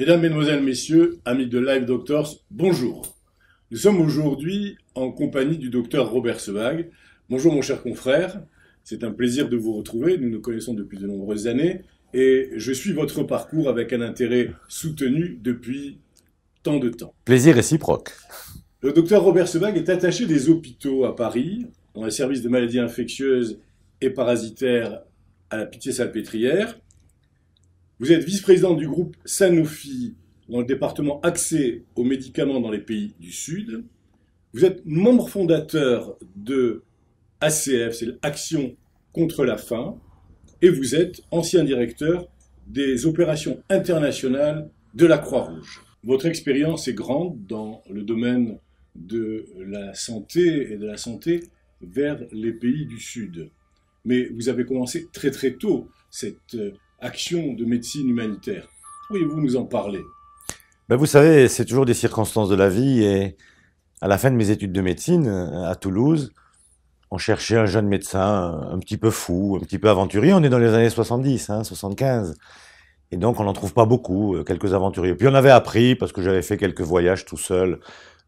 Mesdames, Mesdemoiselles, Messieurs, amis de Live Doctors, bonjour. Nous sommes aujourd'hui en compagnie du docteur Robert Sebag. Bonjour mon cher confrère, c'est un plaisir de vous retrouver, nous nous connaissons depuis de nombreuses années et je suis votre parcours avec un intérêt soutenu depuis tant de temps. Plaisir réciproque. Le docteur Robert Sebag est attaché des hôpitaux à Paris, dans les services de maladies infectieuses et parasitaires à la Pitié-Salpêtrière. Vous êtes vice-président du groupe Sanofi dans le département accès aux médicaments dans les pays du Sud. Vous êtes membre fondateur de ACF, c'est l'Action contre la faim, et vous êtes ancien directeur des opérations internationales de la Croix-Rouge. Votre expérience est grande dans le domaine de la santé et de la santé vers les pays du Sud. Mais vous avez commencé très très tôt cette euh, action de médecine humanitaire. Pourriez-vous nous en parler ben, Vous savez, c'est toujours des circonstances de la vie. Et à la fin de mes études de médecine à Toulouse, on cherchait un jeune médecin un petit peu fou, un petit peu aventurier. On est dans les années 70, hein, 75. Et donc, on n'en trouve pas beaucoup, euh, quelques aventuriers. Puis on avait appris, parce que j'avais fait quelques voyages tout seul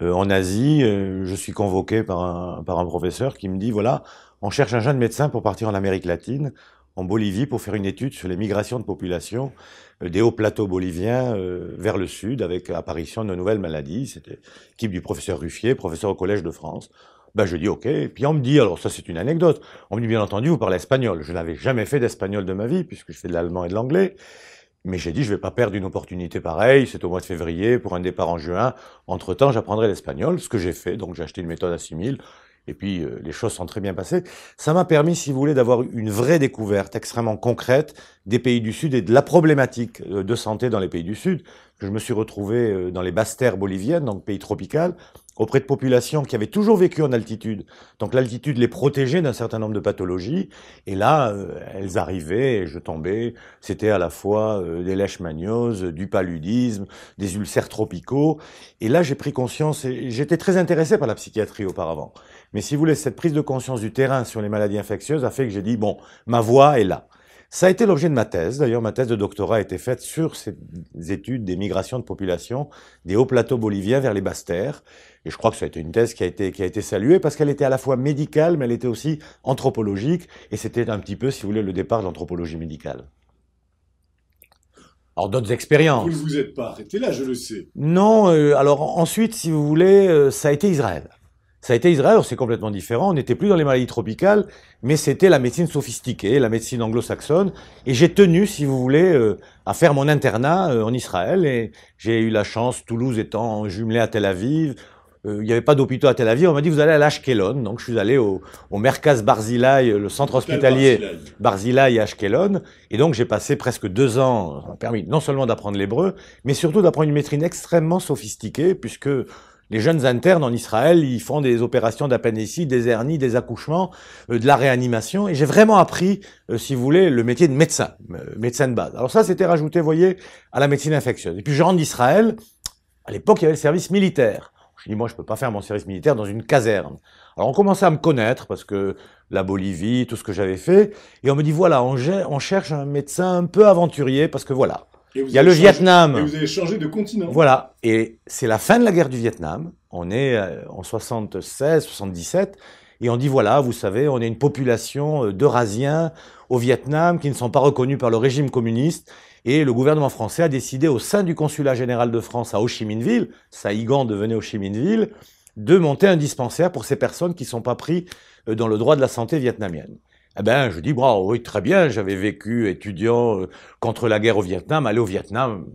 euh, en Asie, euh, je suis convoqué par un professeur qui me dit, voilà, on cherche un jeune médecin pour partir en Amérique latine en Bolivie pour faire une étude sur les migrations de population euh, des hauts plateaux boliviens euh, vers le sud avec apparition de nouvelles maladies. C'était l'équipe du professeur Ruffier, professeur au Collège de France. Ben, je dis OK. Et puis on me dit, alors ça c'est une anecdote, on me dit bien entendu, vous parlez espagnol. Je n'avais jamais fait d'espagnol de ma vie puisque je fais de l'allemand et de l'anglais. Mais j'ai dit, je vais pas perdre une opportunité pareille. C'est au mois de février pour un départ en juin. Entre temps, j'apprendrai l'espagnol, ce que j'ai fait. Donc j'ai acheté une méthode à 6000 et puis, euh, les choses sont très bien passées. Ça m'a permis, si vous voulez, d'avoir une vraie découverte extrêmement concrète des pays du Sud et de la problématique euh, de santé dans les pays du Sud. Je me suis retrouvé euh, dans les basses terres boliviennes, donc pays tropical, auprès de populations qui avaient toujours vécu en altitude. Donc l'altitude les protégeait d'un certain nombre de pathologies. Et là, euh, elles arrivaient et je tombais. C'était à la fois euh, des lèches leishmanioses, du paludisme, des ulcères tropicaux. Et là, j'ai pris conscience, et j'étais très intéressé par la psychiatrie auparavant. Mais si vous voulez, cette prise de conscience du terrain sur les maladies infectieuses a fait que j'ai dit, bon, ma voix est là. Ça a été l'objet de ma thèse. D'ailleurs, ma thèse de doctorat a été faite sur ces études des migrations de populations des hauts plateaux boliviens vers les basses terres. Et je crois que ça a été une thèse qui a été, qui a été saluée parce qu'elle était à la fois médicale, mais elle était aussi anthropologique. Et c'était un petit peu, si vous voulez, le départ de l'anthropologie médicale. Alors d'autres expériences. Vous ne vous êtes pas arrêté là, je le sais. Non, euh, alors ensuite, si vous voulez, euh, ça a été Israël. Ça a été Israël, c'est complètement différent. On n'était plus dans les maladies tropicales, mais c'était la médecine sophistiquée, la médecine anglo-saxonne. Et j'ai tenu, si vous voulez, euh, à faire mon internat en Israël. Et j'ai eu la chance, Toulouse étant jumelée à Tel Aviv, euh, il n'y avait pas d'hôpitaux à Tel Aviv, on m'a dit vous allez à l'Ashkelon. Donc je suis allé au, au Merkaz Barzilai, le centre hospitalier Barzilai à Ashkelon. Et donc j'ai passé presque deux ans, en permis non seulement d'apprendre l'hébreu, mais surtout d'apprendre une maîtrise extrêmement sophistiquée, puisque les jeunes internes en Israël, ils font des opérations d'apénésie, des hernies, des accouchements, euh, de la réanimation. Et j'ai vraiment appris, euh, si vous voulez, le métier de médecin, médecin de base. Alors ça, c'était rajouté, voyez, à la médecine infectieuse. Et puis je rentre d'Israël. À l'époque, il y avait le service militaire. Je dis, moi, je ne peux pas faire mon service militaire dans une caserne. Alors, on commençait à me connaître, parce que la Bolivie, tout ce que j'avais fait. Et on me dit, voilà, on, cherche un médecin un peu aventurier, parce que voilà. Il y a le Vietnam. Et vous avez changé de continent. Voilà. Et c'est la fin de la guerre du Vietnam. On est euh, en 76, 77. Et on dit, voilà, vous savez, on est une population euh, d'Eurasiens au Vietnam qui ne sont pas reconnus par le régime communiste et le gouvernement français a décidé au sein du consulat général de France à Ho Chi Minh Ville, Saigon devenait Ho Chi Minh Ville, de monter un dispensaire pour ces personnes qui ne sont pas prises euh, dans le droit de la santé vietnamienne. Eh ben, je dis, bravo, oui, très bien, j'avais vécu étudiant euh, contre la guerre au Vietnam, aller au Vietnam.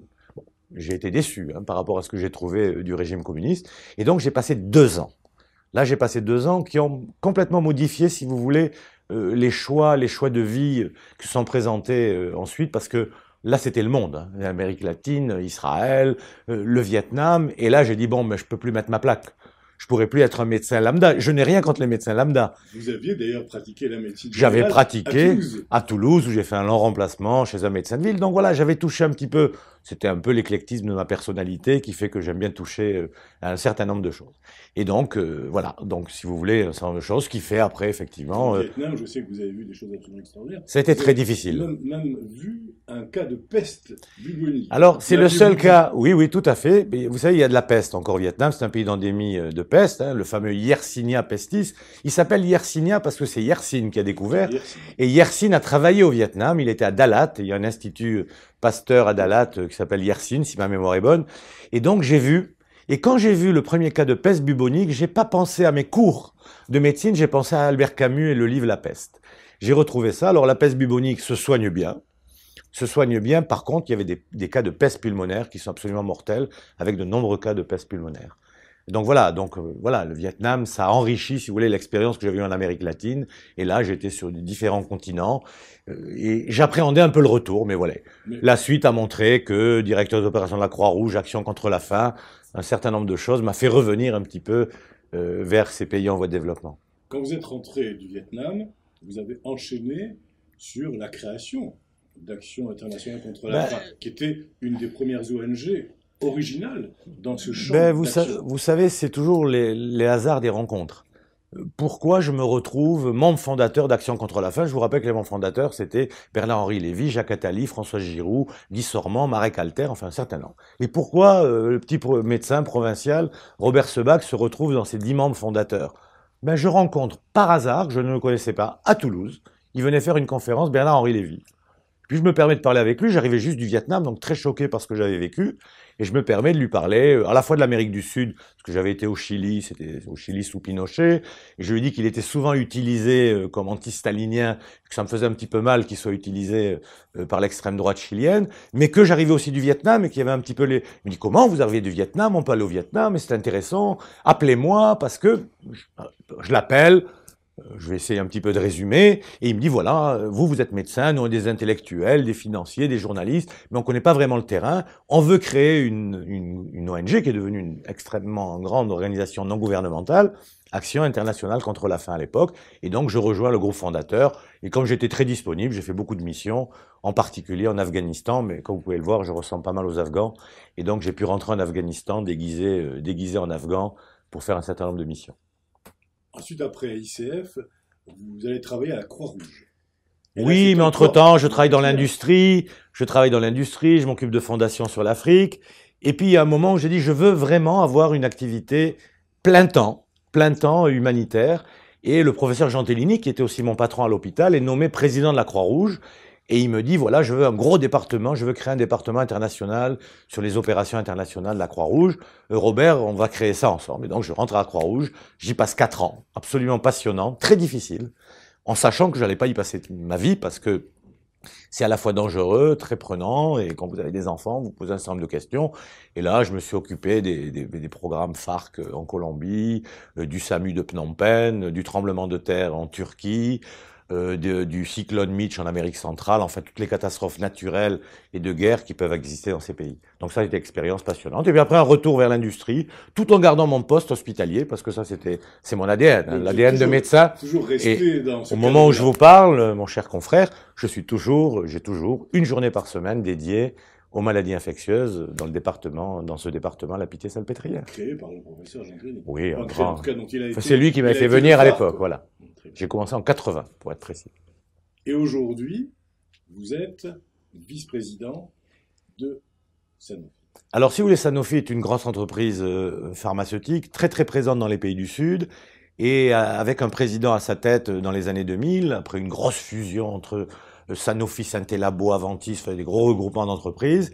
j'ai été déçu hein, par rapport à ce que j'ai trouvé euh, du régime communiste. Et donc, j'ai passé deux ans. Là, j'ai passé deux ans qui ont complètement modifié, si vous voulez, les choix, les choix de vie qui sont présentés ensuite, parce que Là, c'était le monde, l'Amérique hein. latine, Israël, euh, le Vietnam. Et là, j'ai dit, bon, mais je peux plus mettre ma plaque. Je pourrais plus être un médecin lambda. Je n'ai rien contre les médecins lambda. Vous aviez d'ailleurs pratiqué la médecine J'avais pratiqué à Toulouse, où j'ai fait un long remplacement chez un médecin de ville. Donc voilà, j'avais touché un petit peu c'était un peu l'éclectisme de ma personnalité qui fait que j'aime bien toucher à euh, un certain nombre de choses. Et donc, euh, voilà. Donc, si vous voulez, un certain nombre de choses qui fait après, effectivement. Au euh, Vietnam, je sais que vous avez vu des choses absolument extraordinaires. C'était très difficile. Même, même, vu un cas de peste bubonique. Alors, c'est le seul cas. Oui, oui, tout à fait. vous savez, il y a de la peste encore au Vietnam. C'est un pays d'endémie de peste. Hein, le fameux Yersinia pestis. Il s'appelle Yersinia parce que c'est Yersin qui a découvert. Et Yersin a travaillé au Vietnam. Il était à Dalat. Il y a un institut pasteur à Dalat euh, qui s'appelle Yersin, si ma mémoire est bonne. Et donc j'ai vu, et quand j'ai vu le premier cas de peste bubonique, j'ai pas pensé à mes cours de médecine, j'ai pensé à Albert Camus et le livre La peste. J'ai retrouvé ça. Alors la peste bubonique se soigne bien, se soigne bien. Par contre, il y avait des, des cas de peste pulmonaire qui sont absolument mortels, avec de nombreux cas de peste pulmonaire. Donc voilà, donc euh, voilà, le Vietnam, ça enrichit, si vous voulez, l'expérience que j'avais eue en Amérique latine. Et là, j'étais sur différents continents euh, et j'appréhendais un peu le retour, mais voilà. La suite a montré que directeur d'opération de la Croix-Rouge, Action contre la faim, un certain nombre de choses m'a fait revenir un petit peu euh, vers ces pays en voie de développement. Quand vous êtes rentré du Vietnam, vous avez enchaîné sur la création d'Action internationale contre la bah, faim, qui était une des premières ONG original dans ce champ ben, vous, savez, c'est toujours les, hasards des rencontres. Pourquoi je me retrouve membre fondateur d'Action contre la faim Je vous rappelle que les membres fondateurs, c'était Bernard-Henri Lévy, Jacques Attali, François Giroud, Guy Sormand, Marek Alter, enfin un certain nombre. Et pourquoi euh, le petit médecin provincial Robert Sebac se retrouve dans ces dix membres fondateurs ben, Je rencontre par hasard, je ne le connaissais pas, à Toulouse, il venait faire une conférence Bernard-Henri Lévy. Puis je me permets de parler avec lui, j'arrivais juste du Vietnam, donc très choqué par ce que j'avais vécu, et je me permets de lui parler euh, à la fois de l'Amérique du Sud, parce que j'avais été au Chili, c'était au Chili sous Pinochet, et je lui dis qu'il était souvent utilisé euh, comme anti-stalinien, que ça me faisait un petit peu mal qu'il soit utilisé euh, par l'extrême droite chilienne, mais que j'arrivais aussi du Vietnam et qu'il y avait un petit peu les... Il me dit comment vous arrivez du Vietnam, on peut au Vietnam, et c'est intéressant, appelez-moi, parce que je l'appelle, euh, je vais essayer un petit peu de résumer, et il me dit, voilà, euh, vous, vous êtes médecin, nous, on des intellectuels, des financiers, des journalistes, mais on connaît pas vraiment le terrain, on veut créer une, une, ONG qui est devenue une extrêmement grande organisation non gouvernementale, Action internationale contre la faim à l'époque, et donc je rejoins le groupe fondateur, et comme j'étais très disponible, j'ai fait beaucoup de missions, en particulier en Afghanistan, mais comme vous pouvez le voir, je ressens pas mal aux Afghans, et donc j'ai pu rentrer en Afghanistan déguisé, euh, déguisé en Afghan pour faire un certain nombre de missions. Ensuite, après ICF, vous allez travailler à la Croix-Rouge. oui, mais entre-temps, je travaille dans l'industrie, je travaille dans l'industrie, je m'occupe de fondations sur l'Afrique. Et puis, il y a un moment où j'ai dit, je veux vraiment avoir une activité plein temps, plein temps humanitaire. Et le professeur Gentilini, qui était aussi mon patron à l'hôpital, est nommé président de la Croix-Rouge. Et il me dit, voilà, je veux un gros département, je veux créer un département international sur les opérations internationales de la Croix-Rouge. Euh, Robert, on va créer ça ensemble. Et donc, je rentre à la Croix-Rouge, j'y passe quatre ans, absolument passionnant, très difficile, en sachant que j'allais pas y passer ma vie parce que c'est à la fois dangereux, très prenant, et quand vous avez des enfants, vous posez un certain nombre de questions. Et là, je me suis occupé des, des, des programmes FARC euh, en Colombie, euh, du SAMU de Phnom Penh, du tremblement de terre en Turquie, euh, du cyclone Mitch en Amérique centrale, enfin toutes les catastrophes naturelles et de guerre qui peuvent exister dans ces pays. Donc ça, c'est une expérience passionnante. Et puis après, un retour vers l'industrie, tout en gardant mon poste hospitalier, parce que ça, c'était, c'est mon ADN, l'ADN de médecin. Au moment où je vous parle, mon cher confrère, je suis toujours, j'ai toujours une journée par semaine dédiée aux maladies infectieuses dans le département, dans ce département, la Pitié-Salpêtrière. Créé par le professeur jean -Claude. Oui, en grand. c'est lui qui m'a fait venir à l'époque, voilà. J'ai commencé en 80, pour être précis. Et aujourd'hui, vous êtes vice-président de Sanofi. Alors, si vous voulez, Sanofi est une grosse entreprise euh, pharmaceutique, très très présente dans les pays du Sud, et euh, avec un président à sa tête euh, dans les années 2000, après une grosse fusion entre Sanofi, Saint-Elabo, Aventis, des gros regroupements d'entreprises.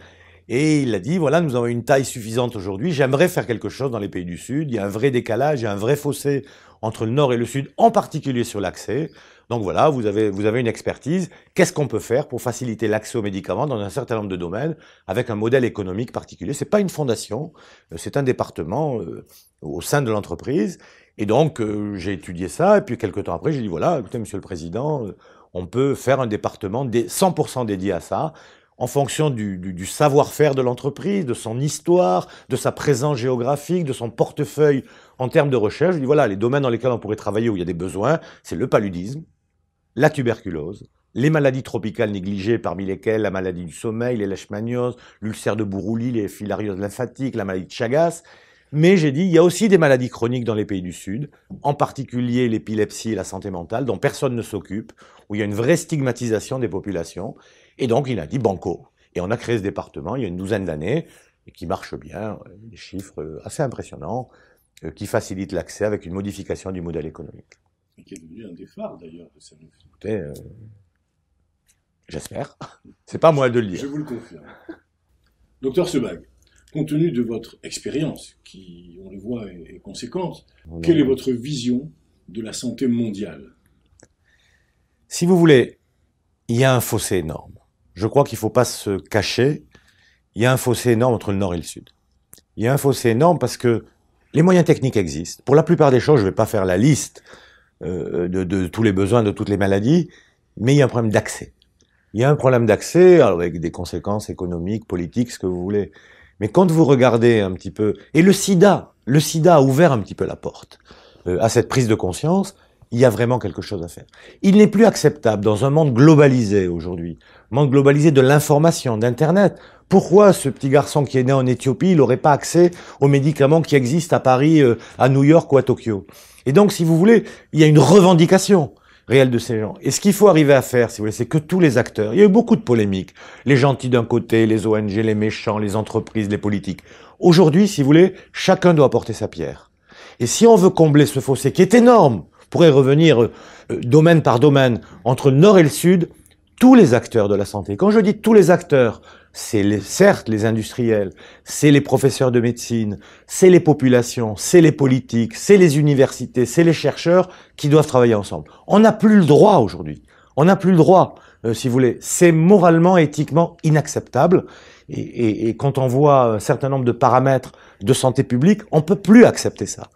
Et il a dit, voilà, nous avons une taille suffisante aujourd'hui, j'aimerais faire quelque chose dans les pays du Sud, il y a un vrai décalage, il y a un vrai fossé entre le Nord et le Sud, en particulier sur l'accès. Donc voilà, vous avez, vous avez une expertise, qu'est-ce qu'on peut faire pour faciliter l'accès aux médicaments dans un certain nombre de domaines, avec un modèle économique particulier. C'est pas une fondation, euh, c'est un département euh, au sein de l'entreprise. Et donc, euh, j'ai étudié ça, et puis quelques temps après, j'ai dit, voilà, écoutez, monsieur le Président, on peut faire un département 100% dédié à ça, en fonction du, savoir-faire de l'entreprise, de son histoire, de sa présence géographique, de son portefeuille en termes de recherche. Je dis voilà, les domaines dans lesquels on pourrait travailler où il y a des besoins, c'est le paludisme, la tuberculose, les maladies tropicales négligées, parmi lesquelles la maladie du sommeil, les leishmanioses, l'ulcère de Bourouli, les filarioses lymphatiques, la maladie de Chagas. Mais j'ai dit, il y a aussi des maladies chroniques dans les pays du Sud, en particulier l'épilepsie et la santé mentale, dont personne ne s'occupe, où il y a une vraie stigmatisation des populations. Et donc, il a dit banco. Et on a créé ce département il y a une douzaine d'années, et qui marche bien, des chiffres euh, assez impressionnants, euh, qui facilitent l'accès avec une modification du modèle économique. Et qui est devenu un des phares d'ailleurs de ça Écoutez, euh, j'espère. C'est pas moi de le dire. Je vous le confirme. Docteur Sebag, compte tenu de votre expérience, qui, on le voit, est, conséquente, quelle est votre vision de la santé mondiale Si vous voulez, il y a un fossé énorme. Je crois qu'il ne faut pas se cacher. Il y a un fossé énorme entre le nord et le sud. Il y a un fossé énorme parce que les moyens techniques existent. Pour la plupart des choses, je ne vais pas faire la liste euh, de, de, tous les besoins, de toutes les maladies, mais il y a un problème d'accès. Il y a un problème d'accès avec des conséquences économiques, politiques, ce que vous voulez. Mais quand vous regardez un petit peu, et le sida, le sida a ouvert un petit peu la porte euh, à cette prise de conscience, il y a vraiment quelque chose à faire. Il n'est plus acceptable dans un monde globalisé aujourd'hui, monde globalisé de l'information, d'Internet. Pourquoi ce petit garçon qui est né en Éthiopie, n'aurait pas accès aux médicaments qui existent à Paris, euh, à New York ou à Tokyo Et donc, si vous voulez, il y a une revendication réel de ces gens. Et ce qu'il faut arriver à faire, si vous voulez, c'est que tous les acteurs, il y a eu beaucoup de polémiques, les gentils d'un côté, les ONG, les méchants, les entreprises, les politiques. Aujourd'hui, si vous voulez, chacun doit apporter sa pierre. Et si on veut combler ce fossé qui est énorme, pour pourrait revenir euh, euh, domaine par domaine, entre le nord et le sud, tous les acteurs de la santé. Quand je dis tous les acteurs, c'est certes les industriels, c'est les professeurs de médecine, c'est les populations, c'est les politiques, c'est les universités, c'est les chercheurs qui doivent travailler ensemble. On n'a plus le droit aujourd'hui. On n'a plus le droit, euh, si vous voulez. C'est moralement, éthiquement inacceptable. Et, et, quand on voit un certain nombre de paramètres de santé publique, on peut plus accepter ça.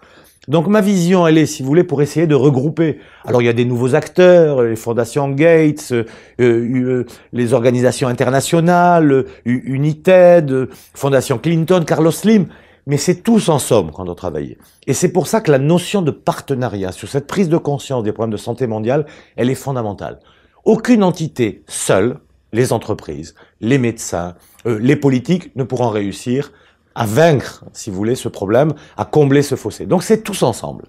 Donc ma vision, elle est, si vous voulez, pour essayer de regrouper. Alors il y a des nouveaux acteurs, les fondations Gates, euh, euh, euh, les organisations internationales, United, Fondation Clinton, Carlos Slim, mais c'est tous ensemble qu'on doit travailler. Et c'est pour ça que la notion de partenariat, sur cette prise de conscience des problèmes de santé mondiale, elle est fondamentale. Aucune entité seule, les entreprises, les médecins, les politiques ne pourront réussir à vaincre, si vous voulez, ce problème, à combler ce fossé. Donc c'est tous ensemble.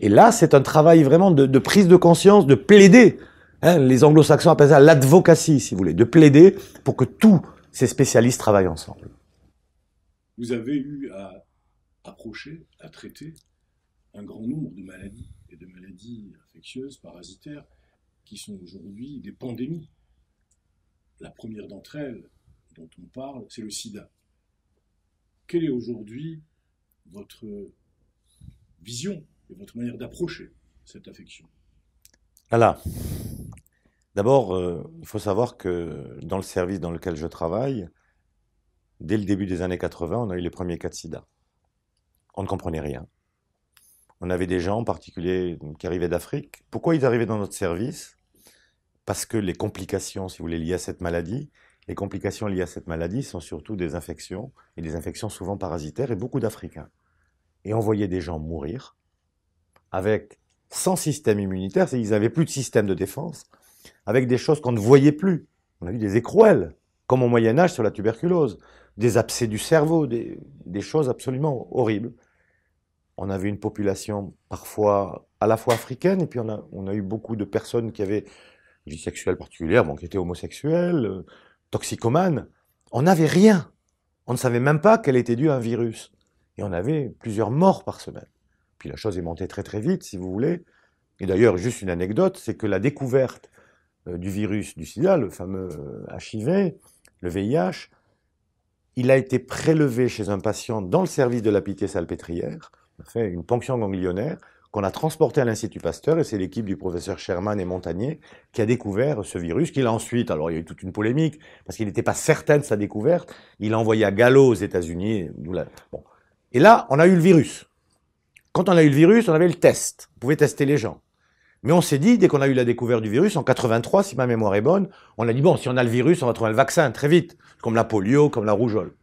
Et là, c'est un travail vraiment de, prise de conscience, de plaider. Hein. les anglo-saxons appellent ça l'advocacy, si vous voulez, de plaider pour que tous ces spécialistes travaillent ensemble. Vous avez eu à approcher, à traiter un grand nombre de maladies et de maladies infectieuses, parasitaires, qui sont aujourd'hui des pandémies. La première d'entre elles dont on parle, c'est le sida quelle est aujourd'hui votre vision et votre manière d'approcher cette affection Alors, d'abord, euh, il faut savoir que dans le service dans lequel je travaille, dès le début des années 80, on a eu les premiers cas de sida. On ne comprenait rien. On avait des gens en particulier qui arrivaient d'Afrique. Pourquoi ils arrivaient dans notre service Parce que les complications, si vous voulez, liées à cette maladie les complications liées à cette maladie sont surtout des infections, et des infections souvent parasitaires, et beaucoup d'Africains. Et on voyait des gens mourir avec sans système immunitaire, c'est à dire qu'ils n'avaient plus de système de défense, avec des choses qu'on ne voyait plus. On a eu des écrouelles, comme au Moyen Âge sur la tuberculose, des abcès du cerveau, des, choses absolument horribles. On avait une population parfois à la fois africaine, et puis on a, eu beaucoup de personnes qui avaient une vie sexuelle particulière, qui étaient homosexuelles, toxicomane, on n'avait rien. On ne savait même pas qu'elle était due à un virus. Et on avait plusieurs morts par semaine. Puis la chose est montée très très vite, si vous voulez. Et d'ailleurs, juste une anecdote, c'est que la découverte euh, du virus du sida, le fameux HIV, euh, le VIH, il a été prélevé chez un patient dans le service de la pitié salpêtrière, fait une ponction ganglionnaire, qu'on a transporté à l'Institut Pasteur, et c'est l'équipe du professeur Sherman et Montagnier qui a découvert ce virus, qu'il a ensuite, alors il y a eu toute une polémique, parce qu'il n'était pas certain de sa découverte, il a envoyé à Gallo aux États-Unis. Bon. Et là, on a eu le virus. Quand on a eu le virus, on avait le test, on pouvait tester les gens. Mais on s'est dit, dès qu'on a eu la découverte du virus, en 83, si ma mémoire est bonne, on a dit, bon, si on a le virus, on va trouver le vaccin très vite, comme la polio, comme la rougeole.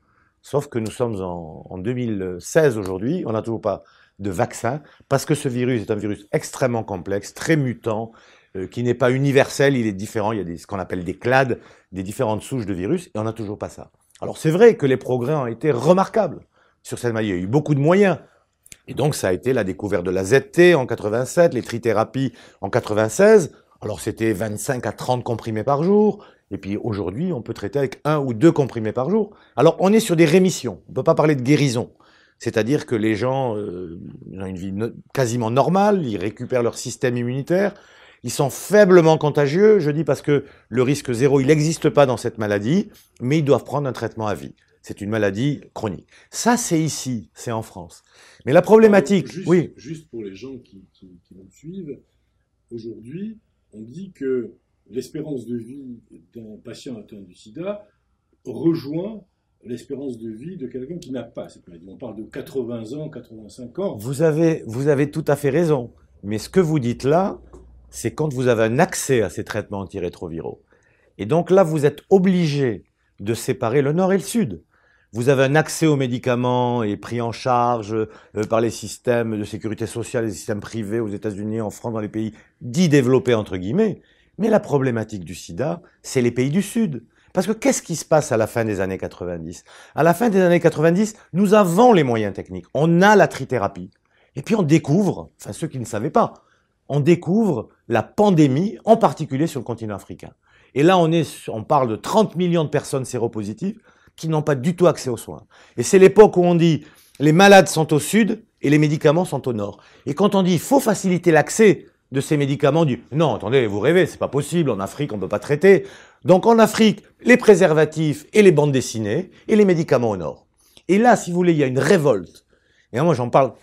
Sauf que nous sommes en 2016 aujourd'hui, on n'a toujours pas de vaccins, parce que ce virus est un virus extrêmement complexe, très mutant, euh, qui n'est pas universel, il est différent, il y a des, ce qu'on appelle des clades, des différentes souches de virus, et on n'a toujours pas ça. Alors c'est vrai que les progrès ont été remarquables sur cette maladie, il y a eu beaucoup de moyens. Et donc ça a été la découverte de la ZT en 87, les trithérapies en 96. Alors c'était 25 à 30 comprimés par jour, et puis aujourd'hui, on peut traiter avec un ou deux comprimés par jour. Alors on est sur des rémissions, on ne peut pas parler de guérison. C'est-à-dire que les gens euh, ont une vie quasiment normale, ils récupèrent leur système immunitaire, ils sont faiblement contagieux, je dis parce que le risque zéro, il n'existe pas dans cette maladie, mais ils doivent prendre un traitement à vie. C'est une maladie chronique. Ça, c'est ici, c'est en France. Mais la problématique, juste, oui. Juste pour les gens qui, qui nous suivent, aujourd'hui, on dit que l'espérance de vie d'un patient atteint du sida rejoint l'espérance de vie de quelqu'un qui n'a pas cette maladie. On parle de 80 ans, 85 ans. Vous avez, vous avez tout à fait raison. Mais ce que vous dites là, c'est quand vous avez un accès à ces traitements antirétroviraux. Et donc là, vous êtes obligé de séparer le nord et le sud. Vous avez un accès aux médicaments et pris en charge euh, par les systèmes de sécurité sociale, les systèmes privés aux États-Unis, en France, dans les pays dits développés entre guillemets. Mais la problématique du sida, c'est les pays du sud. Parce que qu'est-ce qui se passe à la fin des années 90 À la fin des années 90, nous avons les moyens techniques. On a la trithérapie. Et puis on découvre, enfin ceux qui ne savaient pas, on découvre la pandémie, en particulier sur le continent africain. Et là, on, est, on parle de 30 millions de personnes séropositives qui n'ont pas du tout accès aux soins. Et c'est l'époque où on dit les malades sont au sud et les médicaments sont au nord. Et quand on dit il faut faciliter l'accès de ces médicaments du non, attendez, vous rêvez, c'est pas possible, en Afrique, on peut pas traiter. Donc en Afrique, les préservatifs et les bandes dessinées et les médicaments au nord. Et là, si vous voulez, il y a une révolte. Et moi, j'en parle,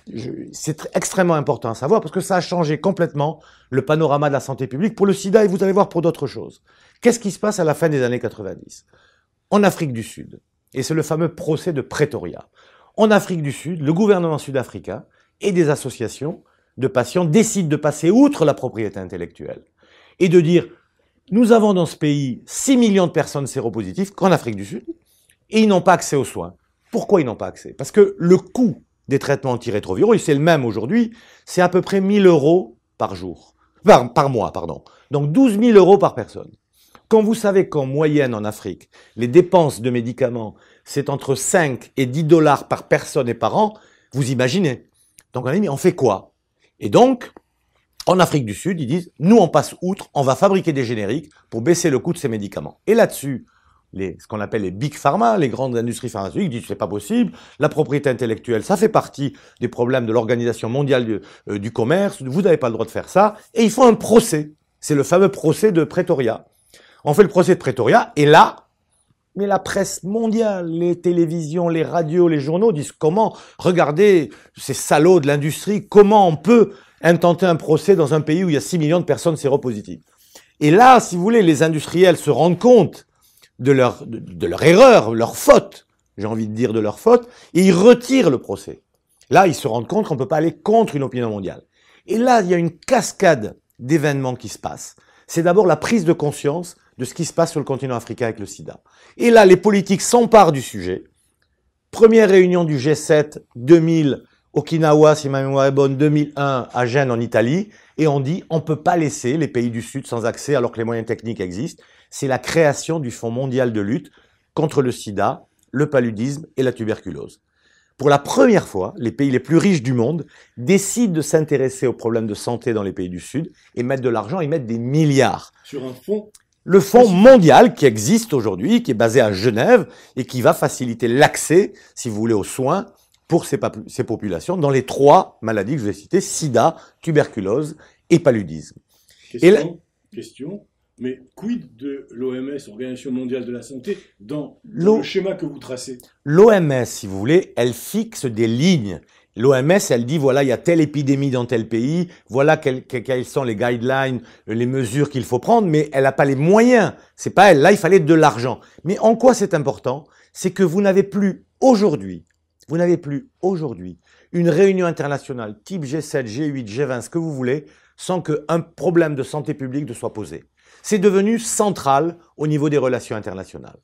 c'est extrêmement important à savoir parce que ça a changé complètement le panorama de la santé publique pour le sida et vous allez voir pour d'autres choses. Qu'est-ce qui se passe à la fin des années 90 En Afrique du Sud, et c'est le fameux procès de Pretoria. En Afrique du Sud, le gouvernement sud-africain et des associations de patients décident de passer outre la propriété intellectuelle et de dire nous avons dans ce pays 6 millions de personnes séropositives qu'en Afrique du Sud et ils n'ont pas accès aux soins. Pourquoi ils n'ont pas accès Parce que le coût des traitements antirétroviraux, et c'est le même aujourd'hui, c'est à peu près 1000 euros par jour, par, mois, pardon. Donc 12 000 euros par personne. Quand vous savez qu'en moyenne en Afrique, les dépenses de médicaments, c'est entre 5 et 10 dollars par personne et par an, vous imaginez. Donc on a dit, mais on fait quoi et donc, en Afrique du Sud, ils disent, nous on passe outre, on va fabriquer des génériques pour baisser le coût de ces médicaments. Et là-dessus, ce qu'on appelle les big pharma, les grandes industries pharmaceutiques, disent c'est pas possible, la propriété intellectuelle, ça fait partie des problèmes de l'Organisation mondiale euh, du, commerce, vous n'avez pas le droit de faire ça, et ils font un procès. C'est le fameux procès de Pretoria. On fait le procès de Pretoria, et là, mais la presse mondiale, les télévisions, les radios, les journaux disent comment, regarder ces salauds de l'industrie, comment on peut intenter un procès dans un pays où il y a 6 millions de personnes séropositives. Et là, si vous voulez, les industriels se rendent compte de leur, de, de erreur, leur faute, j'ai envie de dire de leur faute, et ils retirent le procès. Là, ils se rendent compte qu'on ne peut pas aller contre une opinion mondiale. Et là, il y a une cascade d'événements qui se passent. C'est d'abord la prise de conscience de ce qui se passe sur le continent africain avec le sida. Et là, les politiques s'emparent du sujet. Première réunion du G7 2000, Okinawa, si ma mémoire est bonne, 2001 à Gênes en Italie, et on dit on ne peut pas laisser les pays du Sud sans accès alors que les moyens techniques existent. C'est la création du Fonds mondial de lutte contre le sida, le paludisme et la tuberculose. Pour la première fois, les pays les plus riches du monde décident de s'intéresser aux problèmes de santé dans les pays du Sud et mettent de l'argent, ils mettent des milliards. Sur un fonds le fonds mondial qui existe aujourd'hui, qui est basé à Genève et qui va faciliter l'accès, si vous voulez, aux soins pour ces, populations dans les trois maladies que je vais citer, sida, tuberculose et paludisme. Question, question mais quid de l'OMS, Organisation mondiale de la santé, dans le schéma que vous tracez L'OMS, si vous voulez, elle fixe des lignes L'OMS, elle dit, voilà, il y a telle épidémie dans tel pays, voilà quelles, sont les guidelines, les mesures qu'il faut prendre, mais elle n'a pas les moyens. C'est pas elle. Là, il fallait de l'argent. Mais en quoi c'est important C'est que vous n'avez plus aujourd'hui, vous n'avez plus aujourd'hui une réunion internationale type G7, G8, G20, ce que vous voulez, sans qu'un problème de santé publique ne soit posé. C'est devenu central au niveau des relations internationales.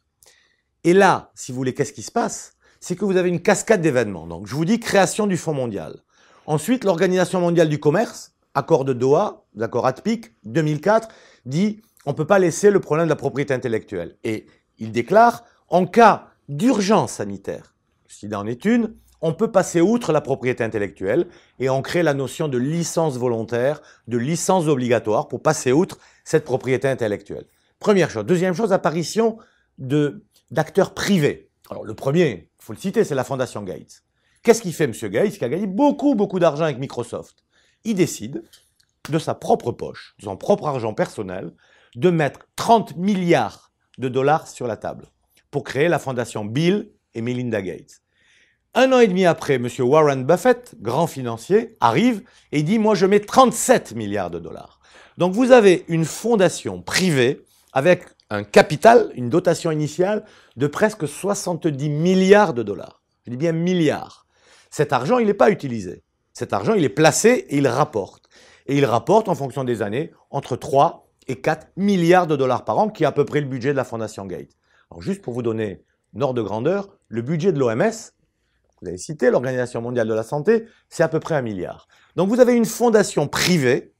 Et là, si vous voulez, qu'est-ce qui se passe c'est que vous avez une cascade d'événements. Donc, je vous dis création du Fonds mondial. Ensuite, l'Organisation mondiale du commerce, accord de Doha, l'accord ATPIC, 2004, dit on ne peut pas laisser le problème de la propriété intellectuelle. Et il déclare, en cas d'urgence sanitaire, si d'en est une, on peut passer outre la propriété intellectuelle et on crée la notion de licence volontaire, de licence obligatoire pour passer outre cette propriété intellectuelle. Première chose. Deuxième chose, apparition d'acteurs privés. Alors le premier, faut le citer, c'est la fondation Gates. Qu'est-ce qu'il fait, M. Gates, qui a gagné beaucoup, beaucoup d'argent avec Microsoft Il décide, de sa propre poche, de son propre argent personnel, de mettre 30 milliards de dollars sur la table pour créer la fondation Bill et Melinda Gates. Un an et demi après, M. Warren Buffett, grand financier, arrive et dit Moi, je mets 37 milliards de dollars. Donc, vous avez une fondation privée avec un capital, une dotation initiale de presque 70 milliards de dollars. Je dis bien milliards. Cet argent, il n'est pas utilisé. Cet argent, il est placé et il rapporte. Et il rapporte, en fonction des années, entre 3 et 4 milliards de dollars par an, qui est à peu près le budget de la Fondation Gates. Alors juste pour vous donner une ordre de grandeur, le budget de l'OMS, vous avez cité l'Organisation mondiale de la santé, c'est à peu près un milliard. Donc vous avez une fondation privée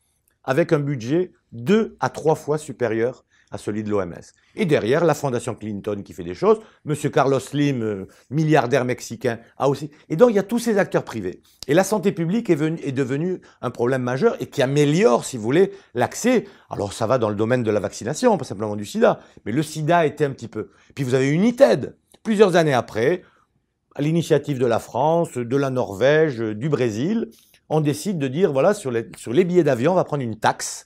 avec un budget 2 à trois fois supérieur à celui de l'OMS. Et derrière, la Fondation Clinton qui fait des choses, Monsieur Carlos Slim, euh, milliardaire mexicain, a aussi. Et donc, il y a tous ces acteurs privés. Et la santé publique est, venue, est devenue un problème majeur et qui améliore, si vous voulez, l'accès. Alors, ça va dans le domaine de la vaccination, pas simplement du sida, mais le sida était un petit peu. Puis vous avez United. Plusieurs années après, à l'initiative de la France, de la Norvège, euh, du Brésil, on décide de dire, voilà, sur les billets d'avion, on va prendre une taxe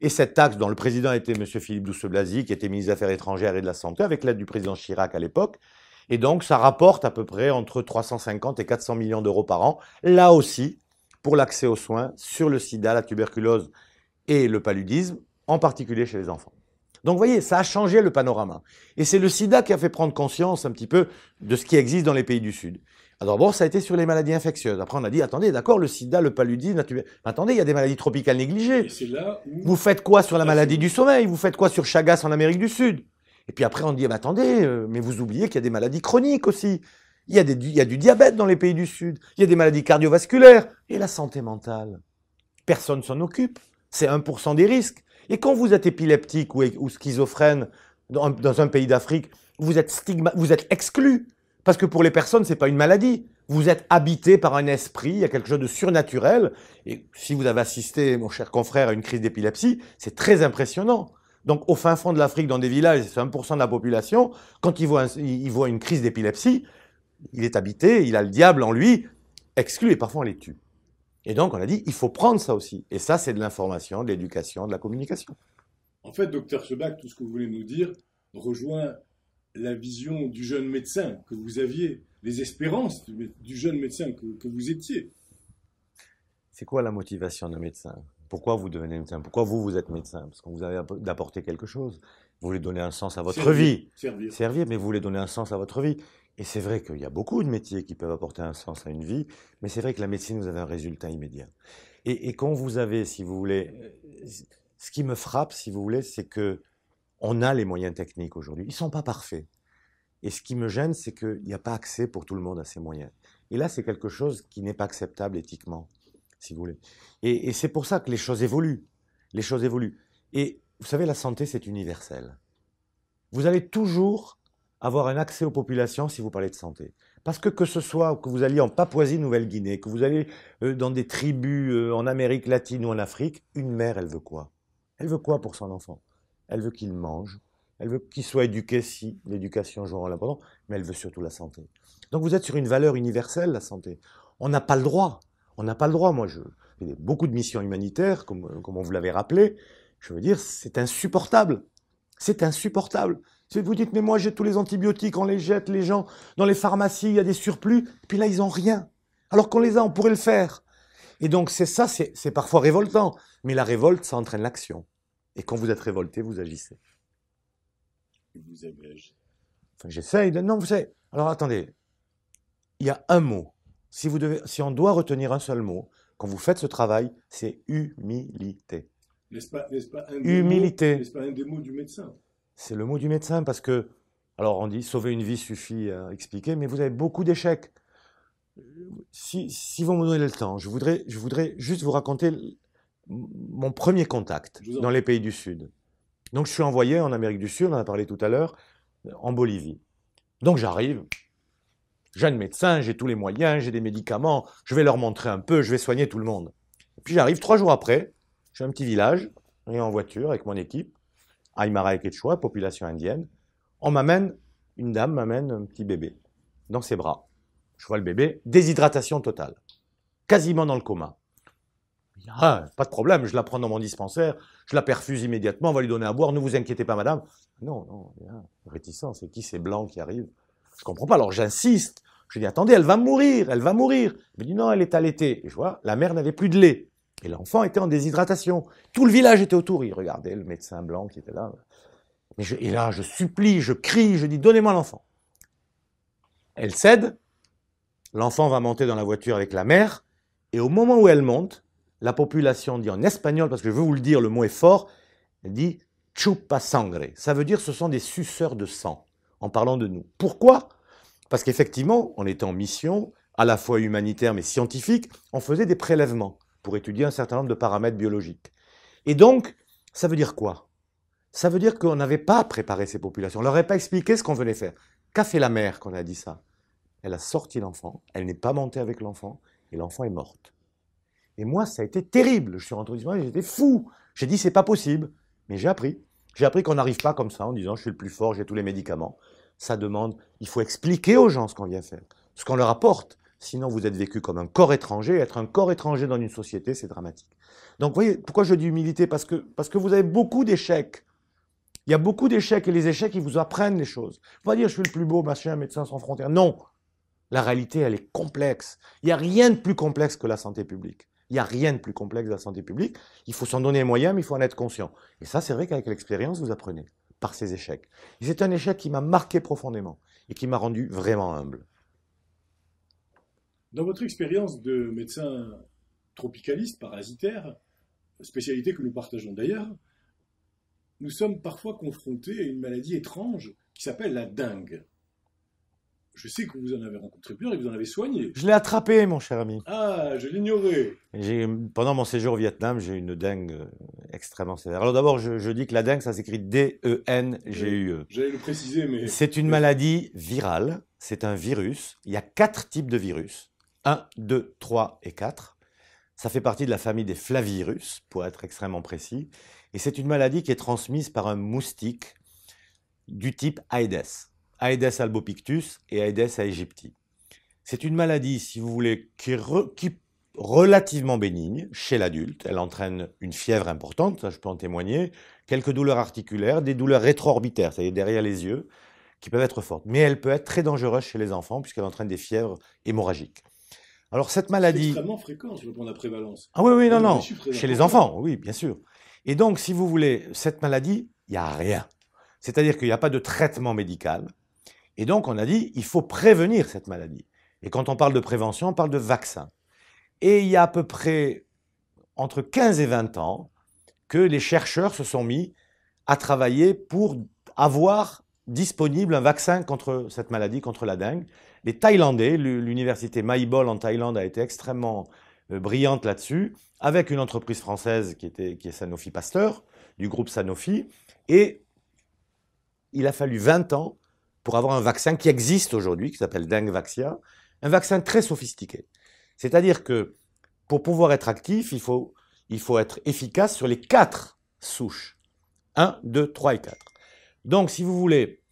et cette taxe dont le président était M. Philippe Douce-Blazy, qui était ministre des Affaires étrangères et de la Santé, avec l'aide du président Chirac à l'époque. Et donc, ça rapporte à peu près entre 350 et 400 millions d'euros par an. Là aussi, pour l'accès aux soins sur le sida, la tuberculose et le paludisme, en particulier chez les enfants. Donc vous voyez, ça a changé le panorama. Et c'est le sida qui a fait prendre conscience un petit peu de ce qui existe dans les pays du Sud. Alors bon, ça a été sur les maladies infectieuses. Après, on a dit, attendez, d'accord, le sida, le paludisme, Attendez, il y a des maladies tropicales négligées. Vous faites quoi sur la maladie du sommeil Vous faites quoi sur Chagas en Amérique du Sud Et puis après, on dit, eh ben, attendez, euh, mais vous oubliez qu'il y a des maladies chroniques aussi. Il y, a a du diabète dans les pays du Sud. Il y a des maladies cardiovasculaires. Et la santé mentale Personne s'en occupe. C'est 1% des risques. Et quand vous êtes épileptique ou, schizophrène dans, un pays d'Afrique, vous êtes, stigma, vous êtes exclu. Parce que pour les personnes, ce n'est pas une maladie. Vous êtes habité par un esprit, il y a quelque chose de surnaturel. Et si vous avez assisté, mon cher confrère, à une crise d'épilepsie, c'est très impressionnant. Donc au fin fond de l'Afrique, dans des villages, c'est 1% de la population, quand il voit, une crise d'épilepsie, il est habité, il a le diable en lui, exclu, et parfois on les tue. Et donc on a dit, il faut prendre ça aussi. Et ça, c'est de l'information, de l'éducation, de la communication. En fait, docteur sebac tout ce que vous voulez nous dire rejoint la vision du jeune médecin que vous aviez, les espérances du, jeune médecin que, vous étiez. C'est quoi la motivation d'un médecin Pourquoi vous devenez médecin Pourquoi vous, vous êtes médecin Parce qu'on vous avez d'apporter quelque chose. Vous voulez donner un sens à votre vie. Servir. mais vous voulez donner un sens à votre vie. Et c'est vrai qu'il y a beaucoup de métiers qui peuvent apporter un sens à une vie, mais c'est vrai que la médecine, vous avez un résultat immédiat. et quand vous avez, si vous voulez, euh, ce qui me frappe, si vous voulez, c'est que on a les moyens techniques aujourd'hui. Ils ne sont pas parfaits. Et ce qui me gêne, c'est qu'il n'y a pas accès pour tout le monde à ces moyens. Et là, c'est quelque chose qui n'est pas acceptable éthiquement, si vous voulez. Et, c'est pour ça que les choses évoluent. Les choses évoluent. Et vous savez, la santé, c'est universel. Vous allez toujours avoir un accès aux populations si vous parlez de santé. Parce que que ce soit que vous alliez en Papouasie-Nouvelle-Guinée, que vous alliez euh, dans des tribus euh, en Amérique latine ou en Afrique, une mère, elle veut quoi Elle veut quoi pour son enfant elle veut qu'il mange, elle veut qu'il soit éduqué si l'éducation joue un rôle important, mais elle veut surtout la santé. Donc vous êtes sur une valeur universelle, la santé. On n'a pas le droit. On n'a pas le droit. Moi, je beaucoup de missions humanitaires, comme, comme on vous l'avait rappelé. Je veux dire, c'est insupportable. C'est insupportable. Si vous dites, mais moi j'ai tous les antibiotiques, on les jette, les gens, dans les pharmacies, il y a des surplus, puis là, ils n'ont rien. Alors qu'on les a, on pourrait le faire. Et donc, c'est ça, c'est parfois révoltant. Mais la révolte, ça entraîne l'action. Et quand vous êtes révolté, vous agissez. Vous avez j'essaye de. Non, vous savez. Alors attendez. Il y a un mot. Si, vous devez... si on doit retenir un seul mot, quand vous faites ce travail, c'est humilité. N'est-ce pas, un humilité. un des mots du médecin C'est le mot du médecin parce que. Alors on dit sauver une vie suffit à expliquer, mais vous avez beaucoup d'échecs. Si, si vous me donnez le temps, je voudrais, je voudrais juste vous raconter mon premier contact dans les pays du Sud. Donc je suis envoyé en Amérique du Sud, on en a parlé tout à l'heure, en Bolivie. Donc j'arrive, jeune médecin, j'ai tous les moyens, j'ai des médicaments, je vais leur montrer un peu, je vais soigner tout le monde. puis j'arrive trois jours après, je un petit village, et en voiture avec mon équipe, Aymara et Quechua, population indienne. On m'amène, une dame m'amène un petit bébé dans ses bras. Je vois le bébé, déshydratation totale, quasiment dans le coma. Ah, pas de problème, je la prends dans mon dispensaire, je la perfuse immédiatement, on va lui donner à boire, ne vous inquiétez pas, madame. Non, non, réticence. c'est qui c'est blanc qui arrive Je comprends pas, alors j'insiste. Je dis, attendez, elle va mourir, elle va mourir. Mais me dit, non, elle est allaitée. Et je vois, la mère n'avait plus de lait. Et l'enfant était en déshydratation. Tout le village était autour. Il regardait le médecin blanc qui était là. et là, je supplie, je crie, je dis, donnez-moi l'enfant. Elle cède. L'enfant va monter dans la voiture avec la mère. Et au moment où elle monte, la population dit en espagnol, parce que je veux vous le dire, le mot est fort, dit chupa sangre. Ça veut dire ce sont des suceurs de sang, en parlant de nous. Pourquoi Parce qu'effectivement, on était en mission, à la fois humanitaire mais scientifique, on faisait des prélèvements pour étudier un certain nombre de paramètres biologiques. Et donc, ça veut dire quoi Ça veut dire qu'on n'avait pas préparé ces populations, on ne leur avait pas expliqué ce qu'on venait faire. Qu'a fait la mère quand elle a dit ça Elle a sorti l'enfant, elle n'est pas montée avec l'enfant, et l'enfant est morte. Et moi, ça a été terrible. Je suis rentré au j'étais fou. J'ai dit, c'est pas possible. Mais j'ai appris. J'ai appris qu'on n'arrive pas comme ça en disant, je suis le plus fort, j'ai tous les médicaments. Ça demande, il faut expliquer aux gens ce qu'on vient faire, ce qu'on leur apporte. Sinon, vous êtes vécu comme un corps étranger. Être un corps étranger dans une société, c'est dramatique. Donc, vous voyez, pourquoi je dis humilité parce que, parce que vous avez beaucoup d'échecs. Il y a beaucoup d'échecs et les échecs, ils vous apprennent les choses. Vous pas dire, je suis le plus beau, machin, médecin sans frontières. Non. La réalité, elle est complexe. Il n'y a rien de plus complexe que la santé publique. Il n'y a rien de plus complexe de la santé publique. Il faut s'en donner les moyens, mais il faut en être conscient. Et ça, c'est vrai qu'avec l'expérience, vous apprenez par ces échecs. c'est un échec qui m'a marqué profondément et qui m'a rendu vraiment humble. Dans votre expérience de médecin tropicaliste, parasitaire, spécialité que nous partageons d'ailleurs, nous sommes parfois confrontés à une maladie étrange qui s'appelle la dengue. Je sais que vous en avez rencontré plusieurs et que vous en avez soigné. Je l'ai attrapé, mon cher ami. Ah, je l'ignorais. Pendant mon séjour au Vietnam, j'ai eu une dengue euh, extrêmement sévère. Alors d'abord, je, dis que la dengue, ça s'écrit D-E-N-G-U-E. E. J'allais le préciser, mais... C'est une maladie virale, c'est un virus. Il y a quatre types de virus. Un, deux, trois et quatre. Ça fait partie de la famille des flavirus, pour être extrêmement précis. Et c'est une maladie qui est transmise par un moustique du type Aedes. Aedes albopictus et Aedes aegypti. C'est une maladie, si vous voulez, qui, est relativement bénigne chez l'adulte. Elle entraîne une fièvre importante, je peux en témoigner, quelques douleurs articulaires, des douleurs rétro-orbitaires, c'est-à-dire derrière les yeux, qui peuvent être fortes. Mais elle peut être très dangereuse chez les enfants puisqu'elle entraîne des fièvres hémorragiques. Alors cette maladie... extrêmement fréquent, je veux la prévalence. Ah oui, oui, non. non. Chez les enfants, oui, bien sûr. Et donc, si vous voulez, cette maladie, il n'y a rien. C'est-à-dire qu'il n'y a pas de traitement médical. Et donc, on a dit, il faut prévenir cette maladie. Et quand on parle de prévention, on parle de vaccin. Et il y a à peu près entre 15 et 20 ans que les chercheurs se sont mis à travailler pour avoir disponible un vaccin contre cette maladie, contre la dengue. Les Thaïlandais, l'université Maïbol en Thaïlande a été extrêmement euh, brillante là-dessus, avec une entreprise française qui, était, qui est Sanofi Pasteur, du groupe Sanofi. Et il a fallu 20 ans pour avoir un vaccin qui existe aujourd'hui, qui s'appelle Dengvaxia, un vaccin très sophistiqué. C'est-à-dire que pour pouvoir être actif, il faut, il faut être efficace sur les quatre souches. 1, 2, 3 et 4. Donc, si vous voulez,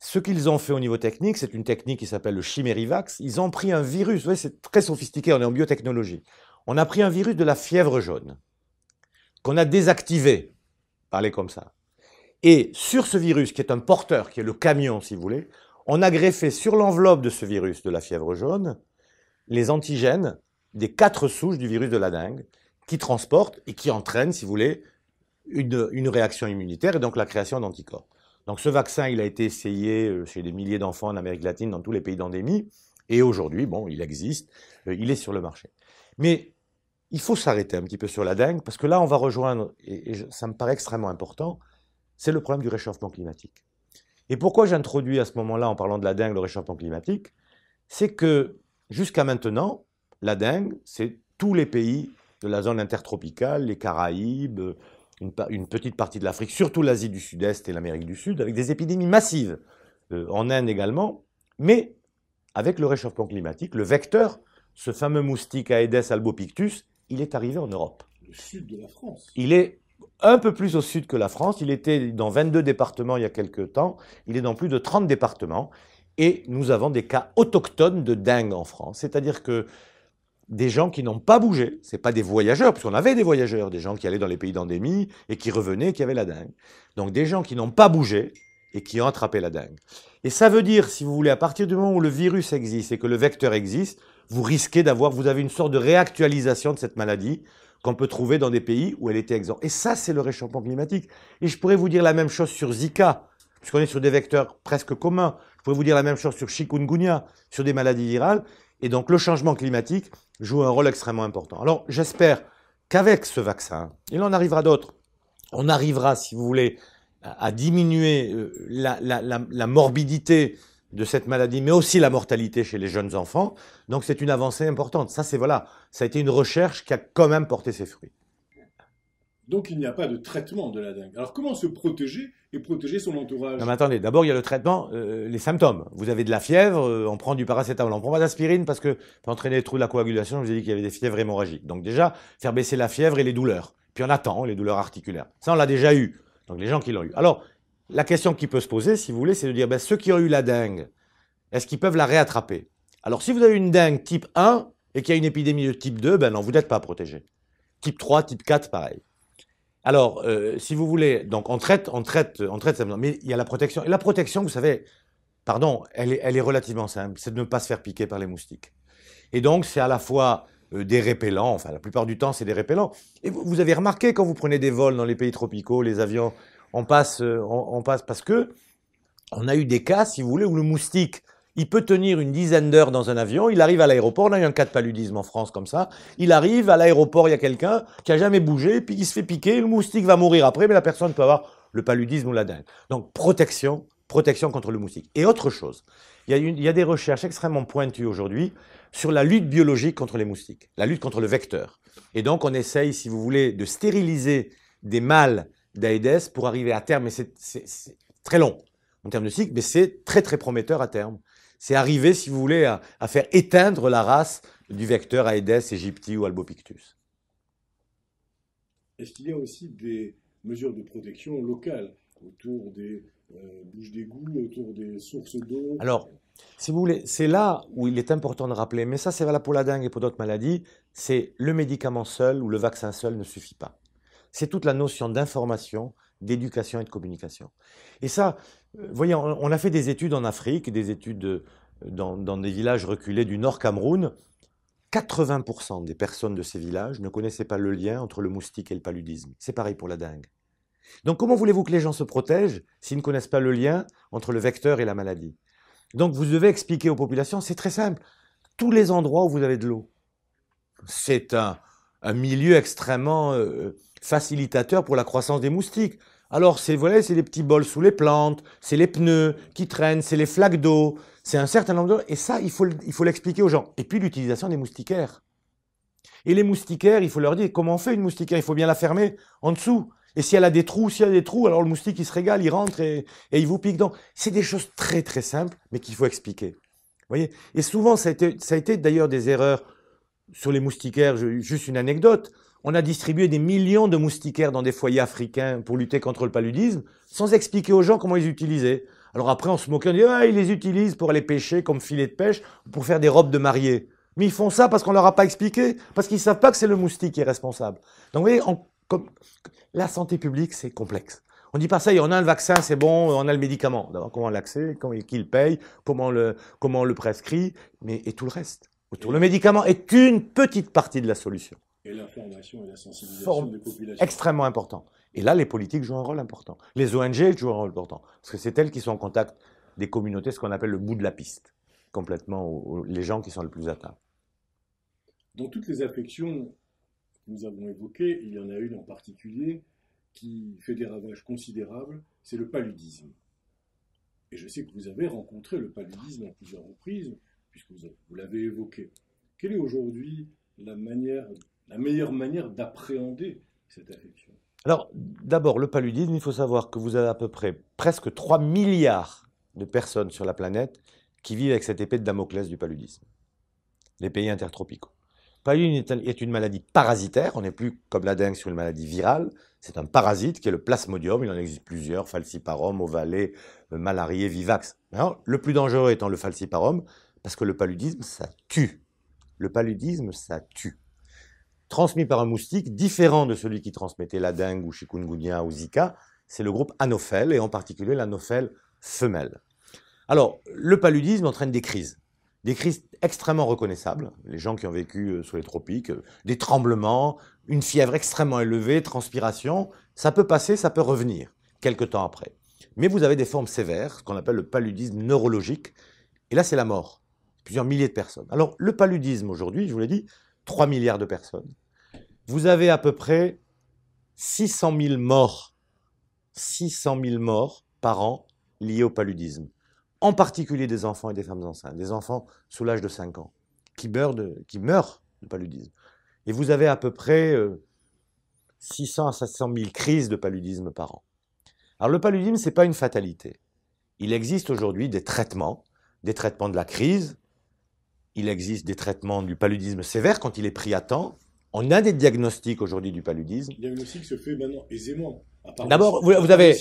ce qu'ils ont fait au niveau technique, c'est une technique qui s'appelle le chimérivax. Ils ont pris un virus, vous voyez, c'est très sophistiqué, on est en biotechnologie. On a pris un virus de la fièvre jaune, qu'on a désactivé, parlez comme ça. Et sur ce virus, qui est un porteur, qui est le camion, si vous voulez, on a greffé sur l'enveloppe de ce virus de la fièvre jaune les antigènes des quatre souches du virus de la dengue qui transportent et qui entraînent, si vous voulez, une, réaction immunitaire et donc la création d'anticorps. Donc ce vaccin, il a été essayé euh, chez des milliers d'enfants en Amérique latine, dans tous les pays d'endémie, et aujourd'hui, bon, il existe, euh, il est sur le marché. Mais il faut s'arrêter un petit peu sur la dengue, parce que là, on va rejoindre, et ça me paraît extrêmement important, c'est le problème du réchauffement climatique. Et pourquoi j'introduis à ce moment-là, en parlant de la dengue, le réchauffement climatique C'est que jusqu'à maintenant, la dengue, c'est tous les pays de la zone intertropicale, les Caraïbes, une, petite partie de l'Afrique, surtout l'Asie du Sud-Est et l'Amérique du Sud, avec des épidémies massives, euh, en Inde également. Mais avec le réchauffement climatique, le vecteur, ce fameux moustique Aedes albopictus, il est arrivé en Europe. Le sud de la France. Il est un peu plus au sud que la France. Il était dans 22 départements il y a quelques temps. Il est dans plus de 30 départements. Et nous avons des cas autochtones de dingue en France. C'est-à-dire que des gens qui n'ont pas bougé, c'est pas des voyageurs, puisqu'on avait des voyageurs, des gens qui allaient dans les pays d'endémie et qui revenaient et qui avaient la dingue. Donc des gens qui n'ont pas bougé et qui ont attrapé la dingue. Et ça veut dire, si vous voulez, à partir du moment où le virus existe et que le vecteur existe, vous risquez d'avoir, vous avez une sorte de réactualisation de cette maladie qu'on peut trouver dans des pays où elle était exempte. Et ça, c'est le réchauffement climatique. Et je pourrais vous dire la même chose sur Zika, puisqu'on est sur des vecteurs presque communs. Je pourrais vous dire la même chose sur chikungunya, sur des maladies virales. Et donc le changement climatique joue un rôle extrêmement important. Alors j'espère qu'avec ce vaccin, il en arrivera d'autres, on arrivera, si vous voulez, à diminuer euh, la, la morbidité de cette maladie, mais aussi la mortalité chez les jeunes enfants. Donc c'est une avancée importante. Ça, c'est voilà, ça a été une recherche qui a quand même porté ses fruits. Donc il n'y a pas de traitement de la dengue. Alors comment se protéger et protéger son entourage Non mais attendez, d'abord il y a le traitement, euh, les symptômes. Vous avez de la fièvre, euh, on prend du paracétamol, on prend pas d'aspirine parce que pour entraîner les trous de la coagulation, je vous ai dit qu'il y avait des fièvres hémorragiques. Donc déjà, faire baisser la fièvre et les douleurs. Puis on attend les douleurs articulaires. Ça on l'a déjà eu. Donc les gens qui l'ont eu. Alors, la question qui peut se poser, si vous voulez, c'est de dire, ben, ceux qui ont eu la dengue, est-ce qu'ils peuvent la réattraper Alors si vous avez une dengue type 1 et qu'il y a une épidémie de type 2, ben non, vous n'êtes pas protégé. Type 3, type 4, pareil. Alors, euh, si vous voulez, donc on traite, on traite, on traite, mais il y a la protection. Et la protection, vous savez, pardon, elle est, elle est relativement simple, c'est de ne pas se faire piquer par les moustiques. Et donc, c'est à la fois euh, des répellants, enfin la plupart du temps, c'est des répellants. Et vous avez remarqué quand vous prenez des vols dans les pays tropicaux, les avions, on passe, euh, on, passe parce que on a eu des cas, si vous voulez, où le moustique, il peut tenir une dizaine d'heures dans un avion, il arrive à l'aéroport, on a eu un cas de paludisme en France comme ça, il arrive à l'aéroport, il y a quelqu'un qui a jamais bougé, puis il se fait piquer, le moustique va mourir après, mais la personne peut avoir le paludisme ou la dengue. Donc protection, protection contre le moustique. Et autre chose, il y a des recherches extrêmement pointues aujourd'hui sur la lutte biologique contre les moustiques, la lutte contre le vecteur. Et donc on essaye, si vous voulez, de stériliser des mâles d'AEDES pour arriver à terme, mais c'est très long en termes de cycle, mais c'est très très prometteur à terme. C'est arriver, si vous voulez, à, faire éteindre la race du vecteur Aedes, aegypti ou albopictus. Est-ce qu'il y a aussi des mesures de protection locales autour des euh, bouches d'égouts autour des sources d'eau Alors, si vous voulez, c'est là où il est important de rappeler, mais ça c'est valable pour la dengue et pour d'autres maladies, c'est le médicament seul ou le vaccin seul ne suffit pas. C'est toute la notion d'information, d'éducation et de communication. Et ça, vous euh, voyez, on a fait des études en Afrique, des études euh, dans, dans des villages reculés du Nord Cameroun. 80% des personnes de ces villages ne connaissaient pas le lien entre le moustique et le paludisme. C'est pareil pour la dengue. Donc comment voulez-vous que les gens se protègent s'ils ne connaissent pas le lien entre le vecteur et la maladie Donc vous devez expliquer aux populations, c'est très simple, tous les endroits où vous avez de l'eau. C'est un, un milieu extrêmement euh, facilitateur pour la croissance des moustiques. Alors, c'est voilà, c'est les petits bols sous les plantes, c'est les pneus qui traînent, c'est les flaques d'eau, c'est un certain nombre de... Et ça, il faut, il faut l'expliquer aux gens. Et puis l'utilisation des moustiquaires. Et les moustiquaires, il faut leur dire comment on fait une moustiquaire. Il faut bien la fermer en dessous. Et si elle a des trous, si elle a des trous, alors le moustique, il se régale, il rentre et, et il vous pique. Donc, c'est des choses très, très simples, mais qu'il faut expliquer. Vous voyez Et souvent, ça a ça a été d'ailleurs des erreurs sur les moustiquaires, juste une anecdote. On a distribué des millions de moustiquaires dans des foyers africains pour lutter contre le paludisme, sans expliquer aux gens comment ils utilisaient. Alors après, on se moquait, on dit, ah, ils les utilisent pour aller pêcher comme filet de pêche, pour faire des robes de mariée. Mais ils font ça parce qu'on leur a pas expliqué, parce qu'ils savent pas que c'est le moustique qui est responsable. Donc vous voyez, la santé publique, c'est complexe. On dit pas ça, on a le vaccin, c'est bon, on a le médicament. D'abord, comment l'accès, qui le paye, comment le, comment le prescrit, et tout le reste. Le médicament est une petite partie de la solution. Et l'information et la sensibilisation des populations. Extrêmement important. Et là, les politiques jouent un rôle important. Les ONG jouent un rôle important. Parce que c'est elles qui sont en contact des communautés, ce qu'on appelle le bout de la piste. Complètement, les gens qui sont le plus atteints. Dans toutes les affections que nous avons évoquées, il y en a une en particulier qui fait des ravages considérables, c'est le paludisme. Et je sais que vous avez rencontré le paludisme à plusieurs reprises puisque vous, vous l'avez évoqué. Quelle est aujourd'hui la, la meilleure manière d'appréhender cette affection Alors, d'abord, le paludisme, il faut savoir que vous avez à peu près presque 3 milliards de personnes sur la planète qui vivent avec cette épée de Damoclès du paludisme, les pays intertropicaux. Le paludisme est une maladie parasitaire, on n'est plus comme la dengue sur une maladie virale, c'est un parasite qui est le plasmodium, il en existe plusieurs, falciparum, ovale, malarié, vivax. le plus dangereux étant le falciparum, parce que le paludisme, ça tue. Le paludisme, ça tue. Transmis par un moustique, différent de celui qui transmettait la dengue ou chikungunya ou zika, c'est le groupe anophèle, et en particulier l'anophèle femelle. Alors, le paludisme entraîne des crises des crises extrêmement reconnaissables, les gens qui ont vécu euh, sous les tropiques, euh, des tremblements, une fièvre extrêmement élevée, transpiration, ça peut passer, ça peut revenir quelques temps après. Mais vous avez des formes sévères, ce qu'on appelle le paludisme neurologique, et là c'est la mort plusieurs milliers de personnes. Alors, le paludisme aujourd'hui, je vous l'ai dit, 3 milliards de personnes. Vous avez à peu près 600 000 morts, 600 000 morts par an liés au paludisme, en particulier des enfants et des femmes enceintes, des enfants sous l'âge de 5 ans, qui meurent de, paludisme. Et vous avez à peu près 600 euh, à 700 000 crises de paludisme par an. Alors le paludisme, ce n'est pas une fatalité. Il existe aujourd'hui des traitements, des traitements de la crise, il existe des traitements du paludisme sévère quand il est pris à temps. On a des diagnostics aujourd'hui du paludisme. Le diagnostic se fait maintenant aisément. D'abord, vous, avez,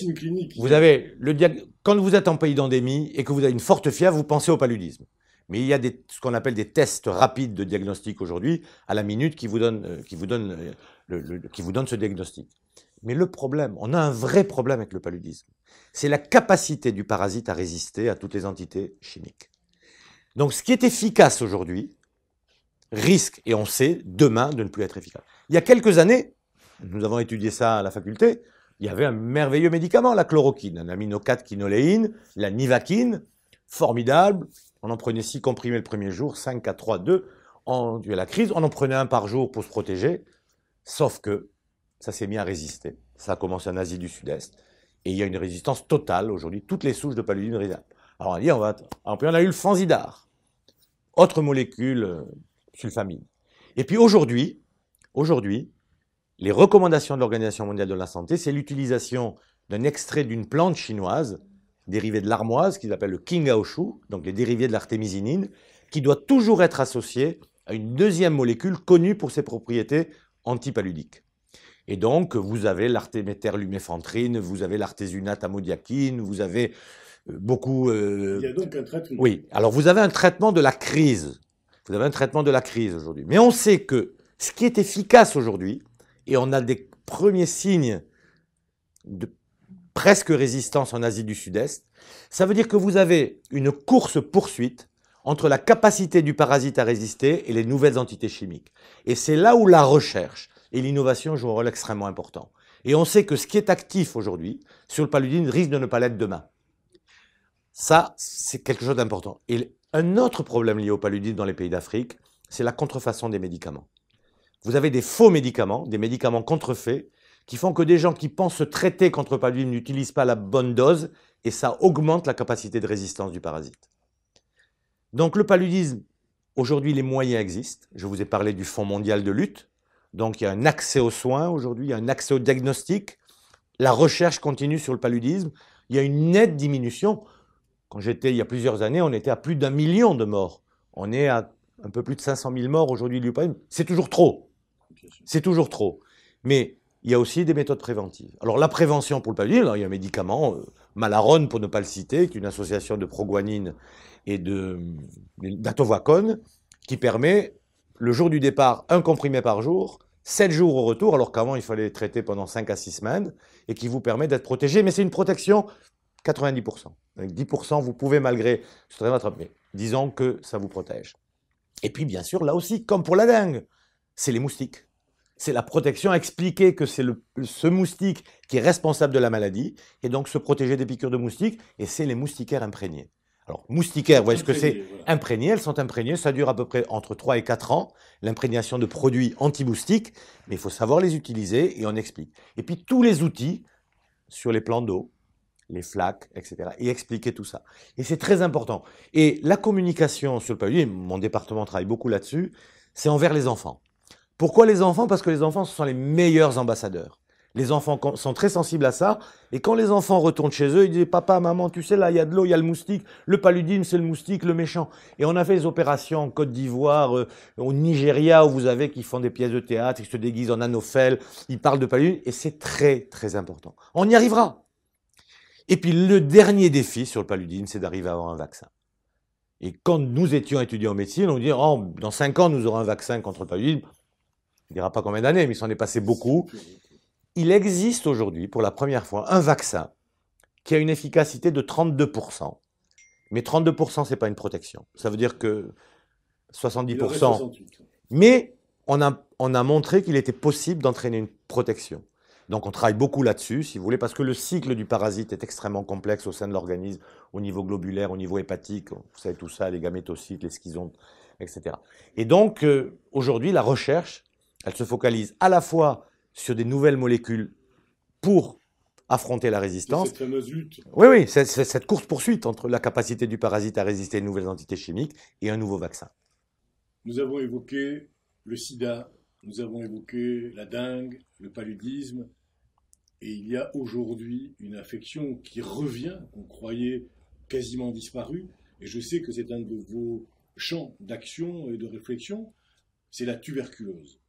quand vous êtes en pays d'endémie et que vous avez une forte fièvre, vous pensez au paludisme. Mais il y a ce qu'on appelle des tests rapides de diagnostic aujourd'hui, à la minute, qui vous donne euh, qui vous donne euh, qui vous donnent ce diagnostic. Mais le problème, on a un vrai problème avec le paludisme. C'est la capacité du parasite à résister à toutes les entités chimiques. Donc ce qui est efficace aujourd'hui risque, et on sait, demain de ne plus être efficace. Il y a quelques années, nous avons étudié ça à la faculté, il y avait un merveilleux médicament, la chloroquine, un quinoléine, la nivaquine, formidable. On en prenait six comprimés le premier jour, 5 à 3, 2. en dû à la crise, on en prenait un par jour pour se protéger. Sauf que ça s'est mis à résister. Ça a commencé en Asie du Sud-Est. Et il y a une résistance totale aujourd'hui. Toutes les souches de paludisme résistent. Alors on a dit, on va... on a eu le fanzidar autre molécule, euh, sulfamine. Et puis aujourd'hui, aujourd'hui, les recommandations de l'Organisation mondiale de la santé, c'est l'utilisation d'un extrait d'une plante chinoise, dérivée de l'armoise, qu'ils appellent le kingaoshu, donc les dérivés de l'artémisinine, qui doit toujours être associée à une deuxième molécule connue pour ses propriétés antipaludiques. Et donc, vous avez l'artéméterluméfantrine, vous avez l'artésunate amodiaquine, vous avez euh, beaucoup. Euh, Il y a donc un traitement. Oui. Alors vous avez un traitement de la crise. Vous avez un traitement de la crise aujourd'hui. Mais on sait que ce qui est efficace aujourd'hui, et on a des premiers signes de presque résistance en Asie du Sud-Est, ça veut dire que vous avez une course-poursuite entre la capacité du parasite à résister et les nouvelles entités chimiques. Et c'est là où la recherche et l'innovation jouent un rôle extrêmement important. Et on sait que ce qui est actif aujourd'hui sur le paludine risque de ne pas l'être demain. Ça, c'est quelque chose d'important. Et un autre problème lié au paludisme dans les pays d'Afrique, c'est la contrefaçon des médicaments. Vous avez des faux médicaments, des médicaments contrefaits, qui font que des gens qui pensent se traiter contre le paludisme n'utilisent pas la bonne dose, et ça augmente la capacité de résistance du parasite. Donc le paludisme, aujourd'hui les moyens existent. Je vous ai parlé du Fonds mondial de lutte. Donc il y a un accès aux soins aujourd'hui, il y a un accès au diagnostic. La recherche continue sur le paludisme. Il y a une nette diminution. Quand j'étais il y a plusieurs années, on était à plus d'un million de morts. On est à un peu plus de 500 000 morts aujourd'hui de l'UPAM. C'est toujours trop. C'est toujours trop. Mais il y a aussi des méthodes préventives. Alors la prévention pour le paludisme, il y a un médicament, euh, Malarone pour ne pas le citer, qui est une association de proguanine et euh, d'atovacone, qui permet le jour du départ un comprimé par jour, 7 jours au retour, alors qu'avant il fallait traiter pendant 5 à 6 semaines, et qui vous permet d'être protégé, mais c'est une protection 90%. 10%, vous pouvez malgré, je serai Disons que ça vous protège. Et puis, bien sûr, là aussi, comme pour la dengue, c'est les moustiques. C'est la protection, expliquer que c'est ce moustique qui est responsable de la maladie, et donc se protéger des piqûres de moustiques, et c'est les moustiquaires imprégnés. Alors, moustiquaires, vous voyez ce que c'est Imprégnés, elles sont imprégnées, ça dure à peu près entre 3 et 4 ans, l'imprégnation de produits anti-moustiques, mais il faut savoir les utiliser et on explique. Et puis tous les outils sur les plans d'eau, les flaques, etc. Et expliquer tout ça. Et c'est très important. Et la communication sur le paludisme, mon département travaille beaucoup là-dessus, c'est envers les enfants. Pourquoi les enfants Parce que les enfants, ce sont les meilleurs ambassadeurs. Les enfants sont très sensibles à ça. Et quand les enfants retournent chez eux, ils disent Papa, maman, tu sais, là, il y a de l'eau, il y a le moustique. Le paludisme, c'est le moustique, le méchant. Et on a fait des opérations en Côte d'Ivoire, euh, au Nigeria, où vous avez qui font des pièces de théâtre, ils se déguisent en anopheles, ils parlent de paludisme. Et c'est très, très important. On y arrivera. Et puis le dernier défi sur le paludisme, c'est d'arriver à avoir un vaccin. Et quand nous étions étudiants en médecine, on nous dit oh, dans cinq ans, nous aurons un vaccin contre le paludisme. Il ne dira pas combien d'années, mais il s'en est passé beaucoup. Il existe aujourd'hui, pour la première fois, un vaccin qui a une efficacité de 32%. Mais 32%, ce n'est pas une protection. Ça veut dire que 70%. Mais on a montré qu'il était possible d'entraîner une protection. Donc on travaille beaucoup là-dessus, si vous voulez, parce que le cycle du parasite est extrêmement complexe au sein de l'organisme, au niveau globulaire, au niveau hépatique, vous savez tout ça, les gamétocytes, les schizontes, etc. Et donc euh, aujourd'hui, la recherche, elle se focalise à la fois sur des nouvelles molécules pour affronter la résistance. Cette fameuse lutte. Oui, oui, c'est cette course-poursuite entre la capacité du parasite à résister à de nouvelles entités chimiques et un nouveau vaccin. Nous avons évoqué le sida, nous avons évoqué la dengue, le paludisme, et il y a aujourd'hui une affection qui revient, qu'on croyait quasiment disparue, et je sais que c'est un de vos champs d'action et de réflexion, c'est la tuberculose.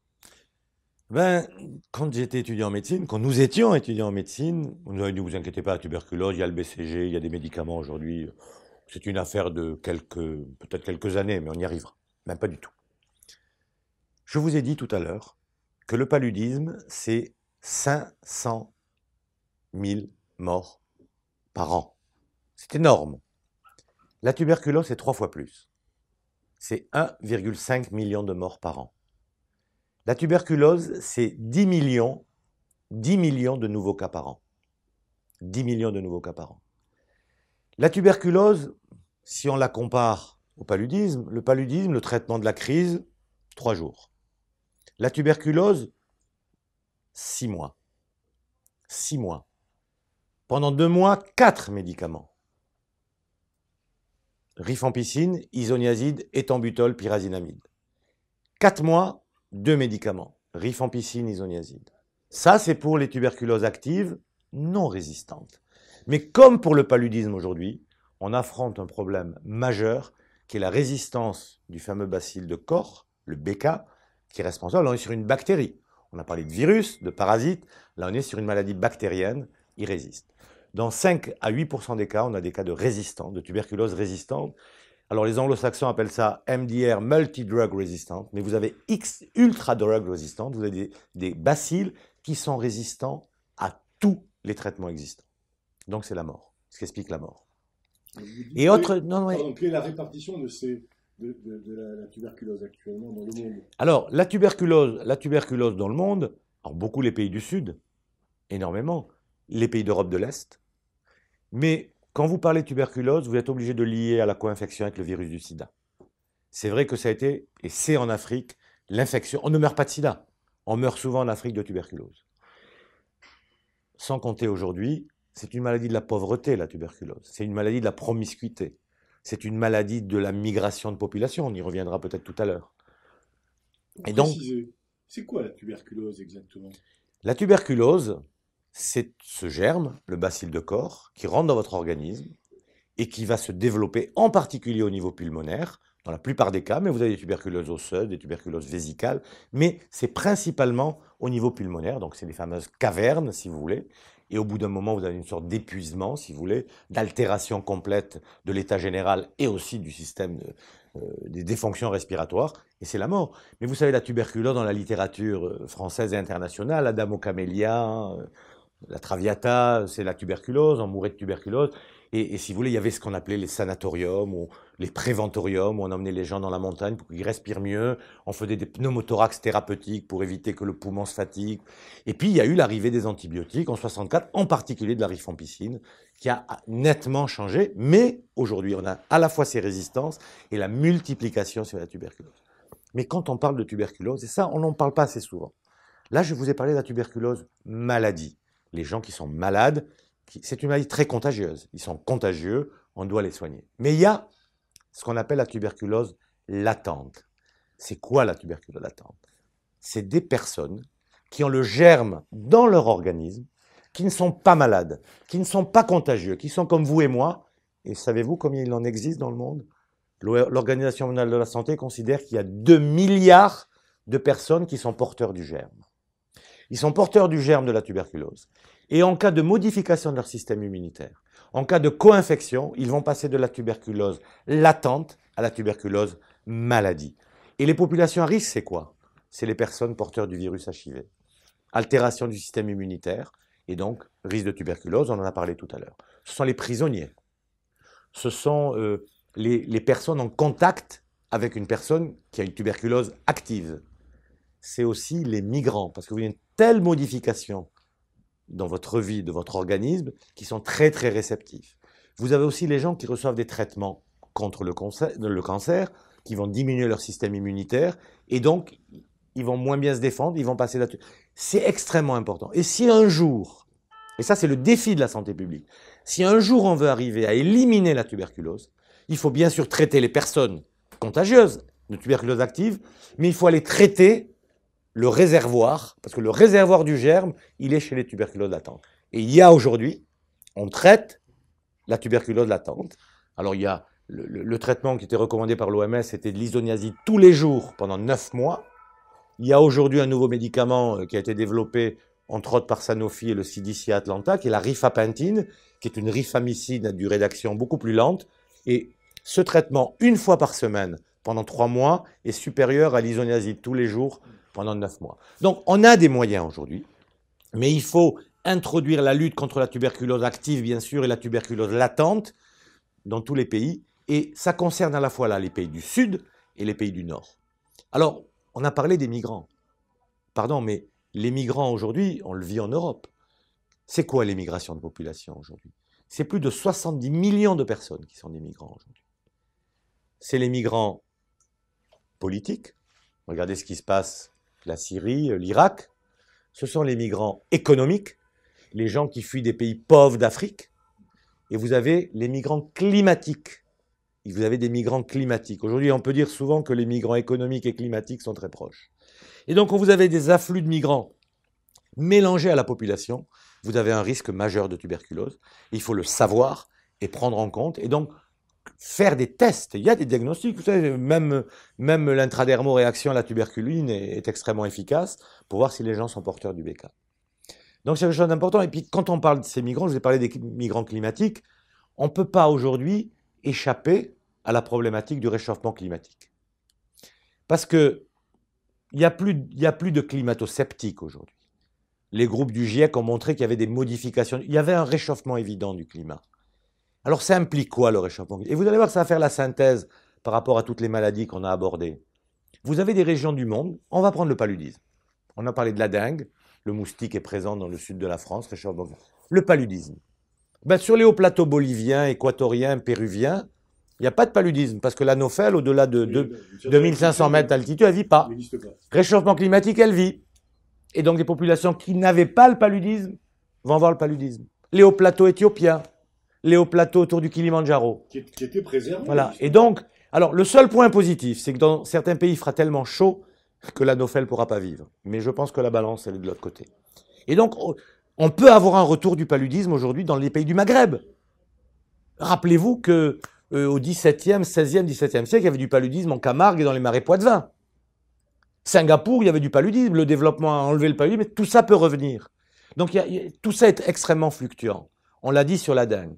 Ben, quand j'étais étudiant en médecine, quand nous étions étudiants en médecine, on nous avait dit, vous inquiétez pas, la tuberculose, il y a le BCG, il y a des médicaments aujourd'hui. C'est une affaire de quelques, peut-être quelques années, mais on y arrivera. Même pas du tout. Je vous ai dit tout à l'heure que le paludisme, c'est 500 000 morts par an. C'est énorme. La tuberculose c'est trois fois plus. C'est 1,5 million de morts par an. La tuberculose, c'est 10 millions, 10 millions de nouveaux cas par an. 10 millions de nouveaux cas par an. La tuberculose, si on la compare au paludisme, le paludisme, le traitement de la crise, trois jours. La tuberculose, six mois. Six mois. Pendant deux mois, quatre médicaments. Rifampicine, isoniazide, étambutol, pyrazinamide. Quatre mois, deux médicaments. Rifampicine, isoniazide. Ça, c'est pour les tuberculoses actives non résistantes. Mais comme pour le paludisme aujourd'hui, on affronte un problème majeur qui est la résistance du fameux bacille de corps, le BK, qui est responsable. Là, on est sur une bactérie. On a parlé de virus, de parasites. Là, on est sur une maladie bactérienne. Il Dans 5 à 8 des cas, on a des cas de résistants, de tuberculose résistante. Alors, les anglo-saxons appellent ça MDR, multi-drug résistante, mais vous avez X ultra-drug résistante. Vous avez des, bacilles qui sont résistants à tous les traitements existants. Donc, c'est la mort, ce qui explique la mort. Et autre. Non, non, mais... quelle est la répartition de ces de, la, tuberculose actuellement dans le monde Alors, la tuberculose, la tuberculose dans le monde, alors beaucoup les pays du Sud, énormément, les pays d'Europe de l'Est, mais quand vous parlez tuberculose, vous êtes obligé de lier à la co-infection avec le virus du sida. C'est vrai que ça a été, et c'est en Afrique, l'infection. On ne meurt pas de sida, on meurt souvent en Afrique de tuberculose. Sans compter aujourd'hui, c'est une maladie de la pauvreté, la tuberculose. C'est une maladie de la promiscuité c'est une maladie de la migration de population. On y reviendra peut-être tout à l'heure. Et donc, c'est quoi la tuberculose exactement La tuberculose, c'est ce germe, le bacille de corps, qui rentre dans votre organisme et qui va se développer en particulier au niveau pulmonaire, dans la plupart des cas, mais vous avez des tuberculoses osseuses, des tuberculoses vésicales, mais c'est principalement au niveau pulmonaire, donc c'est les fameuses cavernes, si vous voulez. Et au bout d'un moment, vous avez une sorte d'épuisement, si vous voulez, d'altération complète de l'état général et aussi du système euh, des, défonctions respiratoires, et c'est la mort. Mais vous savez, la tuberculose dans la littérature euh, française et internationale, Adamo Camélia, euh, la Traviata, c'est la tuberculose, on mourait de tuberculose. Et, si vous voulez, il y avait ce qu'on appelait les sanatoriums ou les préventoriums où on emmenait les gens dans la montagne pour qu'ils respirent mieux. On faisait des pneumothorax thérapeutiques pour éviter que le poumon se fatigue. Et puis, il y a eu l'arrivée des antibiotiques en 64, en particulier de la rifampicine, qui a nettement changé. Mais aujourd'hui, on a à la fois ces résistances et la multiplication sur la tuberculose. Mais quand on parle de tuberculose, et ça, on n'en parle pas assez souvent. Là, je vous ai parlé de la tuberculose maladie. Les gens qui sont malades, c'est une maladie très contagieuse. Ils sont contagieux, on doit les soigner. Mais il y a ce qu'on appelle la tuberculose latente. C'est quoi la tuberculose latente C'est des personnes qui ont le germe dans leur organisme, qui ne sont pas malades, qui ne sont pas contagieux, qui sont comme vous et moi. Et savez-vous combien il en existe dans le monde L'Organisation mondiale de la santé considère qu'il y a 2 milliards de personnes qui sont porteurs du germe. Ils sont porteurs du germe de la tuberculose. Et en cas de modification de leur système immunitaire, en cas de co-infection, ils vont passer de la tuberculose latente à la tuberculose maladie. Et les populations à risque, c'est quoi C'est les personnes porteurs du virus HIV. Altération du système immunitaire et donc risque de tuberculose, on en a parlé tout à l'heure. Ce sont les prisonniers. Ce sont euh, les, les personnes en contact avec une personne qui a une tuberculose active. C'est aussi les migrants, parce que vous avez une telle modification dans votre vie, de votre organisme, qui sont très très réceptifs. Vous avez aussi les gens qui reçoivent des traitements contre le cancer, le cancer qui vont diminuer leur système immunitaire, et donc ils vont moins bien se défendre, ils vont passer là-dessus. C'est extrêmement important. Et si un jour, et ça c'est le défi de la santé publique, si un jour on veut arriver à éliminer la tuberculose, il faut bien sûr traiter les personnes contagieuses de tuberculose active, mais il faut aller traiter le réservoir, parce que le réservoir du germe, il est chez les tuberculoses latentes. Et il y a aujourd'hui, on traite la tuberculose latente. Alors il y a le, traitement qui était recommandé par l'OMS, c'était de l'isoniazide tous les jours pendant 9 mois. Il y a aujourd'hui un nouveau médicament euh, qui a été développé, entre autres par Sanofi et le CDC Atlanta, qui est la rifapentine, qui est une rifamicine à durée d'action beaucoup plus lente. Et ce traitement, une fois par semaine, pendant 3 mois, est supérieur à l'isoniazide tous les jours pendant neuf mois. Donc on a des moyens aujourd'hui, mais il faut introduire la lutte contre la tuberculose active, bien sûr, et la tuberculose latente dans tous les pays. Et ça concerne à la fois là les pays du Sud et les pays du Nord. Alors, on a parlé des migrants. Pardon, mais les migrants aujourd'hui, on le vit en Europe. C'est quoi l'émigration de population aujourd'hui C'est plus de 70 millions de personnes qui sont des migrants aujourd'hui. C'est les migrants politiques. Regardez ce qui se passe la Syrie, euh, l'Irak, ce sont les migrants économiques, les gens qui fuient des pays pauvres d'Afrique, et vous avez les migrants climatiques. vous avez des migrants climatiques. Aujourd'hui, on peut dire souvent que les migrants économiques et climatiques sont très proches. Et donc, quand vous avez des afflux de migrants mélangés à la population, vous avez un risque majeur de tuberculose. Il faut le savoir et prendre en compte. Et donc, faire des tests. Il y a des diagnostics. Vous même, même réaction à la tuberculine est, extrêmement efficace pour voir si les gens sont porteurs du BK. Donc c'est quelque chose d'important. Et puis quand on parle de ces migrants, je vous ai parlé des migrants climatiques, on ne peut pas aujourd'hui échapper à la problématique du réchauffement climatique. Parce que il n'y a, a, plus de climato-sceptiques aujourd'hui. Les groupes du GIEC ont montré qu'il y avait des modifications. Il y avait un réchauffement évident du climat. Alors ça implique quoi le réchauffement Et vous allez voir que ça va faire la synthèse par rapport à toutes les maladies qu'on a abordées. Vous avez des régions du monde, on va prendre le paludisme. On a parlé de la dengue, le moustique est présent dans le sud de la France, réchauffement Le paludisme. Ben, sur les hauts plateaux boliviens, équatoriens, péruviens, il n'y a pas de paludisme parce que l'anophèle, au-delà de, 2500 mètres d'altitude, elle vit pas. Réchauffement climatique, elle vit. Et donc des populations qui n'avaient pas le paludisme vont avoir le paludisme. Les hauts plateaux éthiopiens, les hauts plateaux autour du Kilimanjaro. Qui, Voilà. Et donc, alors le seul point positif, c'est que dans certains pays, il fera tellement chaud que la Nofel ne pourra pas vivre. Mais je pense que la balance, elle est de l'autre côté. Et donc, oh, on peut avoir un retour du paludisme aujourd'hui dans les pays du Maghreb. Rappelez-vous que e 16e, 17e siècle, il y avait du paludisme en Camargue et dans les marais vin. Singapour, il y avait du paludisme. Le développement a enlevé le paludisme, mais tout ça peut revenir. Donc, tout ça est extrêmement fluctuant. On l'a dit sur la dengue.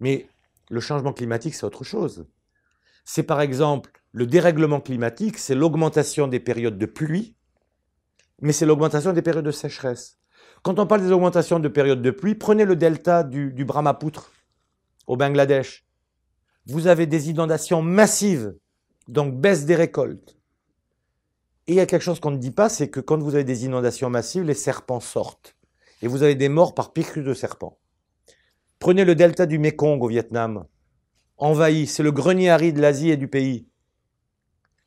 Mais le changement climatique, c'est autre chose. C'est par exemple le dérèglement climatique, c'est l'augmentation des périodes de pluie, mais c'est l'augmentation des périodes de sécheresse. Quand on parle des augmentations de périodes de pluie, prenez le delta du, Brahmapoutre au Bangladesh. Vous avez des inondations massives, donc baisse des récoltes. Et il y a quelque chose qu'on ne dit pas, c'est que quand vous avez des inondations massives, les serpents sortent. Et vous avez des morts par piqûres de serpents. Prenez le delta du Mekong au Vietnam. Envahi, c'est le grenier aride de l'Asie et du pays.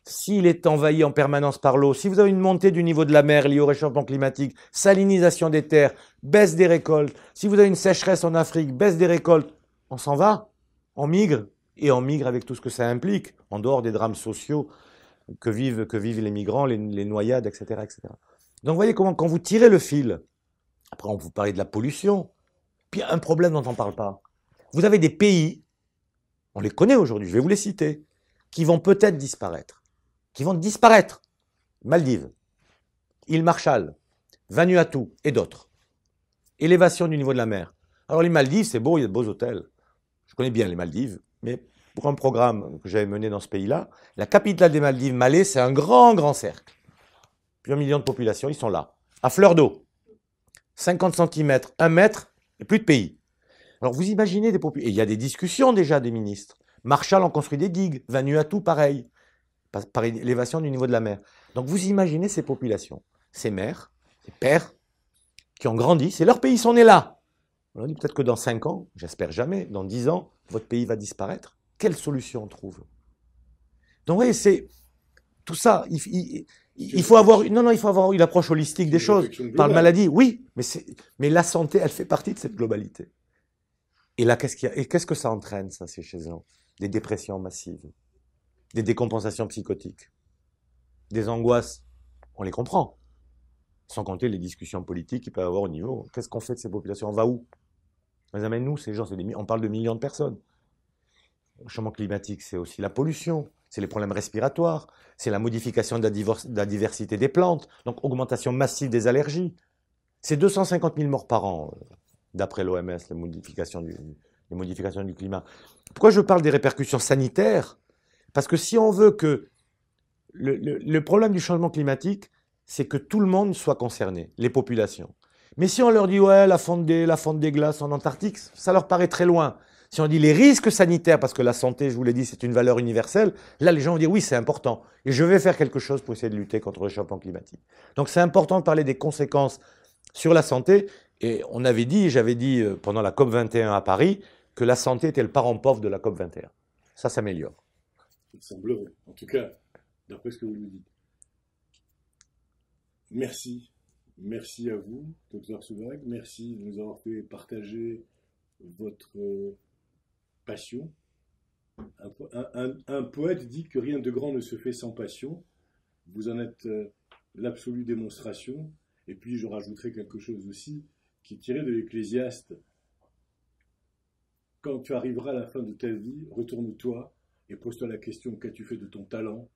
S'il est envahi en permanence par l'eau, si vous avez une montée du niveau de la mer liée au réchauffement climatique, salinisation des terres, baisse des récoltes, si vous avez une sécheresse en Afrique, baisse des récoltes, on s'en va, on migre, et on migre avec tout ce que ça implique, en dehors des drames sociaux que vivent, que vivent les migrants, les, noyades, etc., etc. Donc voyez comment, quand vous tirez le fil, après on vous parler de la pollution, puis il y a un problème dont on ne parle pas. Vous avez des pays, on les connaît aujourd'hui, je vais vous les citer, qui vont peut-être disparaître. Qui vont disparaître. Maldives, île Marshall, Vanuatu et d'autres. Élévation du niveau de la mer. Alors les Maldives, c'est beau, il y a de beaux hôtels. Je connais bien les Maldives, mais pour un programme que j'avais mené dans ce pays-là, la capitale des Maldives, Malais, c'est un grand, grand cercle. Puis un million de population, ils sont là, à fleur d'eau. 50 cm, 1 mètre, plus de pays. Alors vous imaginez des populations. Et il y a des discussions déjà des ministres. Marshall en construit des digues, Vanuatu pareil, par, élévation du niveau de la mer. Donc vous imaginez ces populations, ces mères, ces pères, qui ont grandi, c'est leur pays, ils sont nés là. On leur dit peut-être que dans 5 ans, j'espère jamais, dans 10 ans, votre pays va disparaître. Quelle solution on trouve Donc vous voyez, c'est tout ça. il, il faut avoir non non il faut avoir une approche holistique des choses par maladie oui mais mais la santé elle fait partie de cette globalité et là qu'est-ce et qu'est-ce que ça entraîne ça c'est chez eux des dépressions massives des décompensations psychotiques des angoisses on les comprend sans compter les discussions politiques qu'il peut y avoir au niveau qu'est-ce qu'on fait de ces populations on va où mais amène nous ces gens c'est on parle de millions de personnes le changement climatique c'est aussi la pollution c'est les problèmes respiratoires, c'est la modification de la, diversité des plantes, donc augmentation massive des allergies. C'est 250 000 morts par an, euh, d'après l'OMS, les modifications du, climat. Pourquoi je parle des répercussions sanitaires Parce que si on veut que le, problème du changement climatique, c'est que tout le monde soit concerné, les populations. Mais si on leur dit ouais, la fonte des, la fonte des glaces en Antarctique, ça leur paraît très loin. Si on dit les risques sanitaires, parce que la santé, je vous l'ai dit, c'est une valeur universelle, là les gens vont dire oui, c'est important. Et je vais faire quelque chose pour essayer de lutter contre le réchauffement climatique. Donc c'est important de parler des conséquences sur la santé. Et on avait dit, j'avais dit euh, pendant la COP21 à Paris, que la santé était le parent pauvre de la COP21. Ça s'améliore. Il semblerait, en tout cas, d'après ce que vous nous dites. Merci. Merci à vous, docteur Souvag. Merci de nous avoir fait partager votre euh, passion. Un, poète dit que rien de grand ne se fait sans passion. Vous en êtes euh, l'absolue démonstration. Et puis je rajouterai quelque chose aussi qui est tiré de l'Ecclésiaste. Quand tu arriveras à la fin de ta vie, retourne-toi et pose-toi la question qu'as-tu fait de ton talent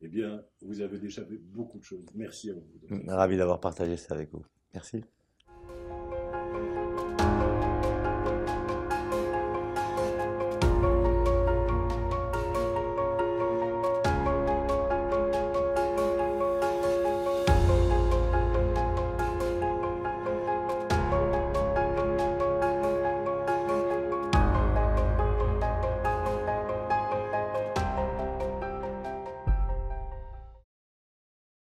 Eh bien, vous avez déjà fait beaucoup de choses. Merci à vous. Ravi d'avoir partagé ça avec vous. Merci.